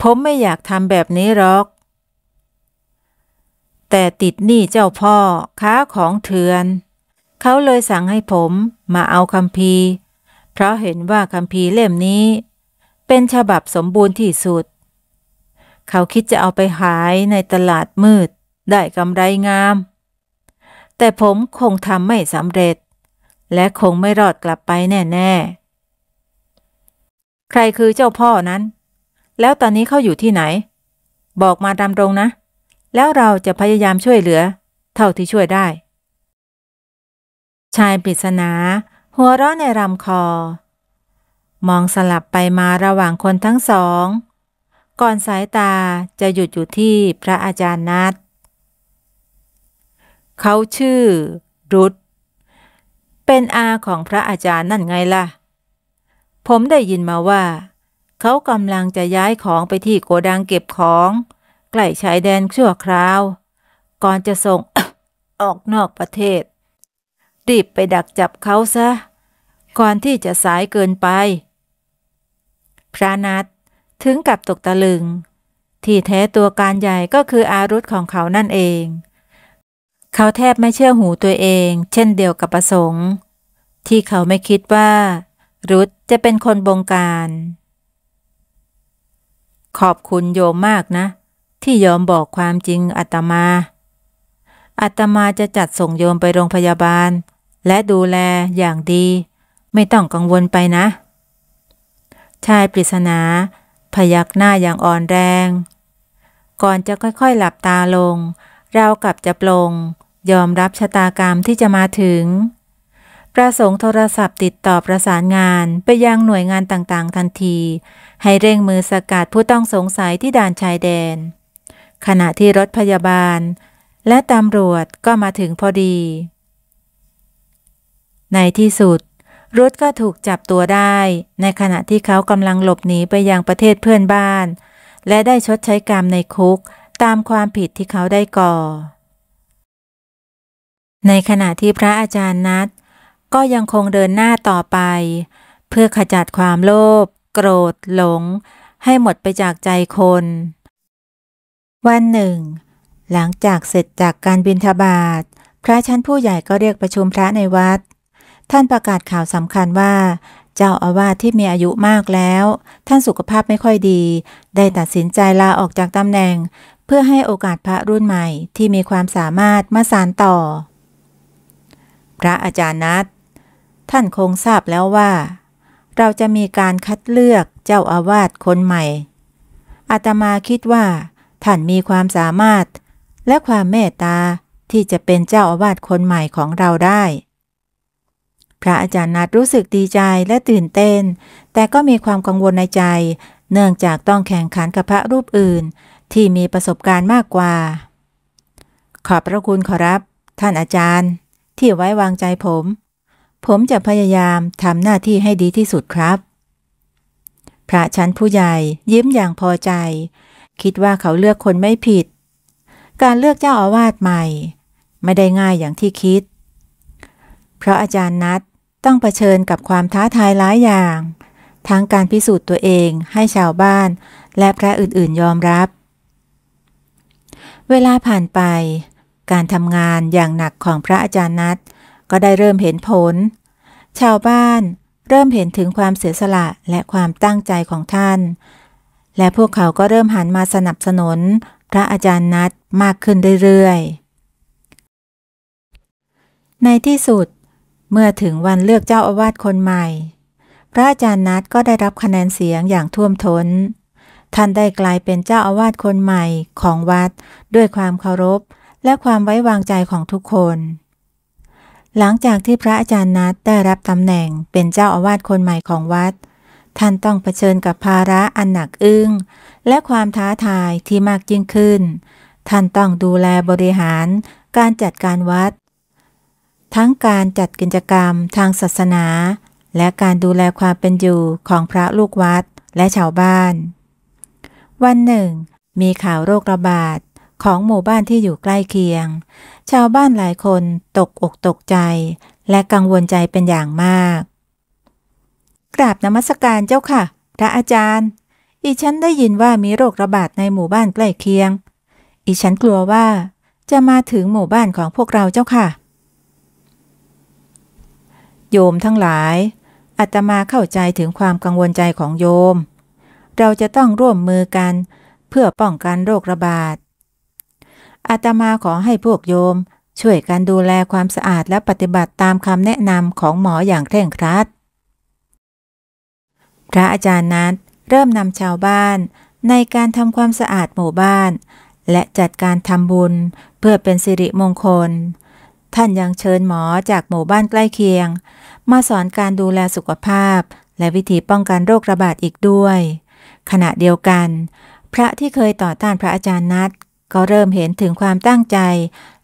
ผมไม่อยากทำแบบนี้หรอก แต่ติดหนี้เจ้าพ่อค้าของเถือน เขาเลยสั่งให้ผมมาเอาคำพีเพราะเห็นว่าคำพีเล่มนี้ เป็นฉบับสมบูรณ์ที่สุดเขาคิดจะเอาไปขายในตลาดมืดได้กำไรงาม แต่ผมคงทำไม่สำเร็จ และคงไม่รอดกลับไปแน่ๆ ใครคือเจ้าพ่อนั้น แล้วตอนนี้เขาอยู่ที่ไหน บอกมาดำรงนะ แล้วเราจะพยายามช่วยเหลือ เท่าที่ช่วยได้ ชายปริศนา หัวเราะในรำคอ มองสลับไปมาระหว่างคนทั้งสองก่อนสายตาจะหยุดอยู่ที่พระอาจารย์นัดเขาชื่อ รุดเป็นอาของพระอาจารย์นั่นไงล่ะ ผมได้ยินมาว่า เขากำลังจะย้ายของไปที่โกดังเก็บของ ใกล้ชายแดนชั่วคราว ก่อนจะส่งออกนอกประเทศ รีบไปดักจับเขาซะ ก่อนที่จะสายเกินไป พระนัดถึงกับตกตะลึง ที่แท้ตัวการใหญ่ก็คืออารุธของเขานั่นเอง เขาแทบไม่เชื่อหูตัวเอง เช่นเดียวกับประสงค์ ที่เขาไม่คิดว่า รุธจะเป็นคนบงการ ขอบคุณโยมมากนะ ที่ยอมบอกความจริงอาตมาอาตมาจะจัดส่งโยมไปโรงพยาบาล และดูแลอย่างดี ไม่ต้องกังวลไปนะ ชายปริศนาพยักหน้าอย่างอ่อนแรง ก่อนจะค่อย ๆ หลับตาลงเรากับจะปลง ยอมรับชะตากรรมที่จะมาถึง ประสงค์โทรศัพท์ติดต่อประสานงานไปยังหน่วยงานต่างๆทันที ให้เร่งมือสกัดผู้ต้องสงสัยที่ด่านชายแดน ขณะที่รถพยาบาล และตำรวจก็มาถึงพอดี ในที่สุดรุธก็ถูกจับตัวได้ในขณะที่เขากำลังหลบหนีไปยังประเทศเพื่อนบ้าน และได้ชดใช้กรรมในคุกตามความผิดที่เขาได้ก่อ ในขณะที่พระอาจารย์นัดก็ยังคงเดินหน้าต่อไป เพื่อขจัดความโลภโกรธ หลง ให้หมดไปจากใจคน วันหนึ่ง หลังจากเสร็จจากการบินทบาทพระชั้นผู้ใหญ่ก็เรียกประชุมพระในวัดท่านประกาศข่าวสำคัญว่า เจ้าอาวาสที่มีอายุมากแล้ว ท่านสุขภาพไม่ค่อยดี ได้ตัดสินใจลาออกจากตำแหน่ง เพื่อให้โอกาสพระรุ่นใหม่ที่มีความสามารถมาสานต่อ พระอาจารย์นัทท่านคงทราบแล้วว่า เราจะมีการคัดเลือกเจ้าอาวาสคนใหม่ อาตมาคิดว่าท่านมีความสามารถ และความเมตตาที่จะเป็นเจ้าอาวาสคนใหม่ของเราได้พระอาจารย์นัดรู้สึกดีใจและตื่นเต้น แต่ก็มีความกังวลในใจ เนื่องจากต้องแข่งขันกับพระรูปอื่น ที่มีประสบการณ์มากกว่า ขอบพระคุณขอรับ ท่านอาจารย์ที่ไว้วางใจผม ผมจะพยายามทำหน้าที่ให้ดีที่สุดครับ พระชั้นผู้ใหญ่ยิ้มอย่างพอใจ คิดว่าเขาเลือกคนไม่ผิด การเลือกเจ้าอาวาสใหม่ ไม่ได้ง่ายอย่างที่คิด เพราะอาจารย์นัดต้องเผชิญกับความท้าทายหลายอย่าง ทั้งการพิสูจน์ตัวเองให้ชาวบ้านและพระอื่นๆยอมรับ เวลาผ่านไป การทำงานอย่างหนักของพระอาจารย์นัทก็ได้เริ่มเห็นผล ชาวบ้านเริ่มเห็นถึงความเสียสละและความตั้งใจของท่าน และพวกเขาก็เริ่มหันมาสนับสนุนพระอาจารย์นัทมากขึ้นเรื่อยๆในที่สุดเมื่อถึงวันเลือกเจ้าอาวาสคนใหม่ พระอาจารย์นัดก็ได้รับคะแนนเสียงอย่างท่วมท้น ท่านได้กลายเป็นเจ้าอาวาสคนใหม่ของวัด ด้วยความเคารพและความไว้วางใจของทุกคน หลังจากที่พระอาจารย์นัดได้รับตำแหน่งเป็นเจ้าอาวาสคนใหม่ของวัด ท่านต้องเผชิญกับภาระอันหนักอึ้งและความท้าทายที่มากยิ่งขึ้น ท่านต้องดูแลบริหารการจัดการวัดทั้งการจัดกิจกรรมทางศาสนา และการดูแลความเป็นอยู่ของพระลูกวัดและชาวบ้าน วันหนึ่ง มีข่าวโรคระบาด ของหมู่บ้านที่อยู่ใกล้เคียง ชาวบ้านหลายคนตกอกตกใจ และกังวลใจเป็นอย่างมาก กราบนมัสการเจ้าค่ะ พระอาจารย์ อีฉันได้ยินว่ามีโรคระบาดในหมู่บ้านใกล้เคียง อีฉันกลัวว่า จะมาถึงหมู่บ้านของพวกเราเจ้าค่ะโยมทั้งหลาย อาตมาเข้าใจถึงความกังวลใจของโยม เราจะต้องร่วมมือกัน เพื่อป้องกันโรคระบาด อาตมาขอให้พวกโยมช่วยกันดูแลความสะอาดและปฏิบัติตามคำแนะนำของหมออย่างเคร่งครัด พระอาจารย์นัดเริ่มนำชาวบ้านในการทำความสะอาดหมู่บ้าน และจัดการทำบุญเพื่อเป็นสิริมงคลท่านยังเชิญหมอจากหมู่บ้านใกล้เคียง มาสอนการดูแลสุขภาพและวิธีป้องกันโรค ระบาดอีกด้วย ขณะเดียวกัน พระที่เคยต่อต้านพระอาจารย์นัดก็เริ่มเห็นถึงความตั้งใจ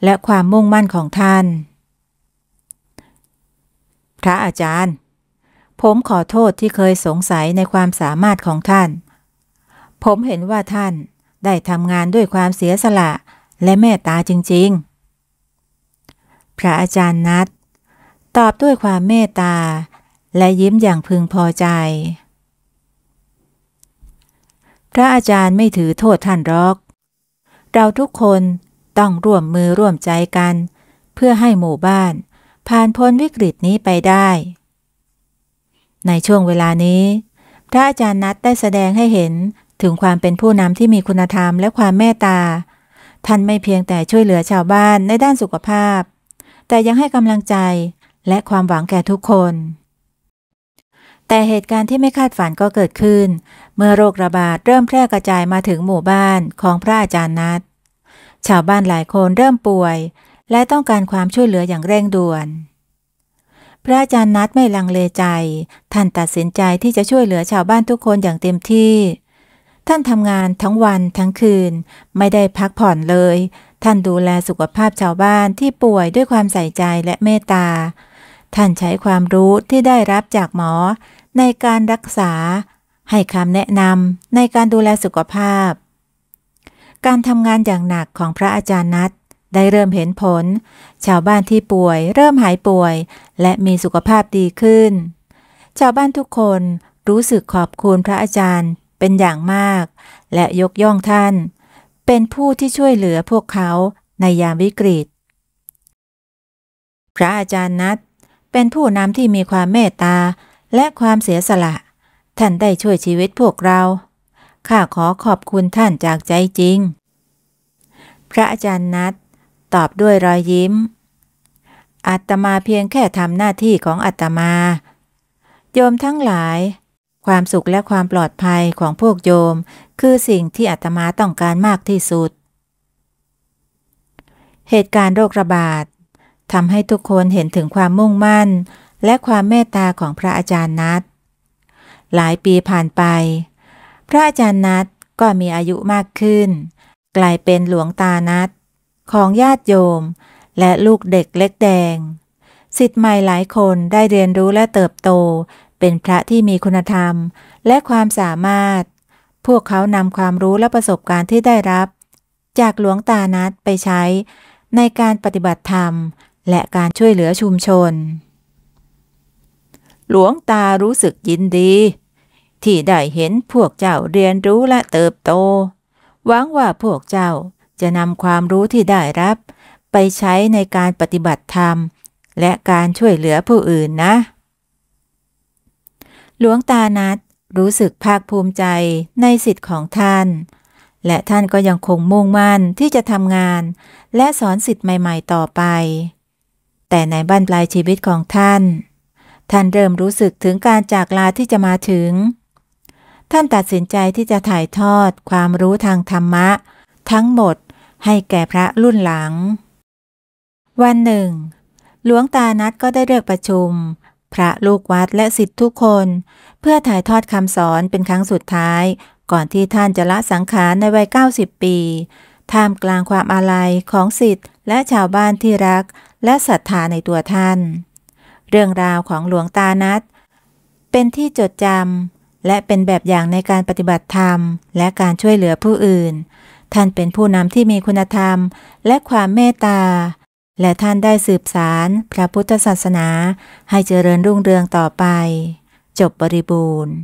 และความมุ่งมั่นของท่าน พระอาจารย์ ผมขอโทษที่เคยสงสัยในความสามารถของท่าน ผมเห็นว่าท่านได้ทำงานด้วยความเสียสละและเมตตาจริง ๆพระอาจารย์นัดตอบด้วยความเมตตาและยิ้มอย่างพึงพอใจ พระอาจารย์ไม่ถือโทษท่านรอก เราทุกคนต้องร่วมมือร่วมใจกัน เพื่อให้หมู่บ้าน ผ่านพ้นวิกฤตนี้ไปได้ ในช่วงเวลานี้พระอาจารย์นัดได้แสดงให้เห็นถึงความเป็นผู้นำที่มีคุณธรรมและความเมตตา ท่านไม่เพียงแต่ช่วยเหลือชาวบ้านในด้านสุขภาพแต่ยังให้กำลังใจและความหวังแก่ทุกคน แต่เหตุการณ์ที่ไม่คาดฝันก็เกิดขึ้น เมื่อโรคระบาดเริ่มแพร่กระจายมาถึงหมู่บ้านของพระอาจารย์นัดชาวบ้านหลายคนเริ่มป่วย และต้องการความช่วยเหลืออย่างเร่งด่วน พระอาจารย์นัดไม่ลังเลใจท่านตัดสินใจที่จะช่วยเหลือชาวบ้านทุกคนอย่างเต็มที่ ท่านทำงานทั้งวันทั้งคืนไม่ได้พักผ่อนเลยท่าน ดูแลสุขภาพชาวบ้านที่ป่วยด้วยความใส่ใจและเมตตา ท่านใช้ความรู้ที่ได้รับจากหมอ ในการรักษา ให้คำแนะนำในการดูแลสุขภาพ การทำงานอย่างหนักของพระอาจารย์นัทได้เริ่มเห็นผล ชาวบ้านที่ป่วย เริ่มหายป่วย และมีสุขภาพดีขึ้น ชาวบ้านทุกคนรู้สึกขอบคุณพระอาจารย์ เป็นอย่างมาก และยกย่องท่านเป็นผู้ที่ช่วยเหลือพวกเขาในยามวิกฤต พระอาจารย์นัดเป็นผู้นำที่มีความเมตตาและความเสียสละ ท่านได้ช่วยชีวิตพวกเรา ข้าขอขอบคุณท่านจากใจจริง พระอาจารย์นัดตอบด้วยรอยยิ้ม อัตมาเพียงแค่ทำหน้าที่ของอัตมา โยมทั้งหลายความสุขและความปลอดภัยของพวกโยมคือสิ่งที่อาตมาต้องการมากที่สุด เหตุการณ์โรคระบาดทำให้ทุกคนเห็นถึงความมุ่งมั่นและความเมตตาของพระอาจารย์นัดหลายปีผ่านไป พระอาจารย์นัดก็มีอายุมากขึ้นกลายเป็นหลวงตานัดของญาติโยม และลูกเด็กเล็กแดงสิทธิ์ใหม่หลายคนได้เรียนรู้และเติบโตเป็นพระที่มีคุณธรรมและความสามารถ พวกเขานำความรู้และประสบการณ์ที่ได้รับ จากหลวงตานัดไปใช้ในการปฏิบัติธรรมและการช่วยเหลือชุมชน หลวงตารู้สึกยินดี ที่ได้เห็นพวกเจ้าเรียนรู้และเติบโต หวังว่าพวกเจ้าจะนำความรู้ที่ได้รับ ไปใช้ในการปฏิบัติธรรม และการช่วยเหลือผู้อื่นนะหลวงตานัดรู้สึกภาคภูมิใจในสิทธิ์ของท่าน และท่านก็ยังคงมุ่งมั่นที่จะทำงาน และสอนสิทธิ์ใหม่ๆต่อไป แต่ในบ้านปลายชีวิตของท่าน ท่านเริ่มรู้สึกถึงการจากลาที่จะมาถึง ท่านตัดสินใจที่จะถ่ายทอดความรู้ทางธรรมะ ทั้งหมดให้แก่พระรุ่นหลัง วันหนึ่งหลวงตานัดก็ได้เรียกประชุมพระลูกวัดและสิทธิทุกคน เพื่อถ่ายทอดคำสอนเป็นครั้งสุดท้าย ก่อนที่ท่านจะละสังขารในวัย 90 ปี ท่ามกลางความอาลัยของสิทธิ์และชาวบ้านที่รัก และศรัทธาในตัวท่าน เรื่องราวของหลวงตานัดเป็นที่จดจำและเป็นแบบอย่างในการปฏิบัติธรรมและการช่วยเหลือผู้อื่น ท่านเป็นผู้นำที่มีคุณธรรมและความเมตตาและท่านได้สืบสาร พระพุทธศาสนา ให้เจริญรุ่งเรืองต่อไป จบบริบูรณ์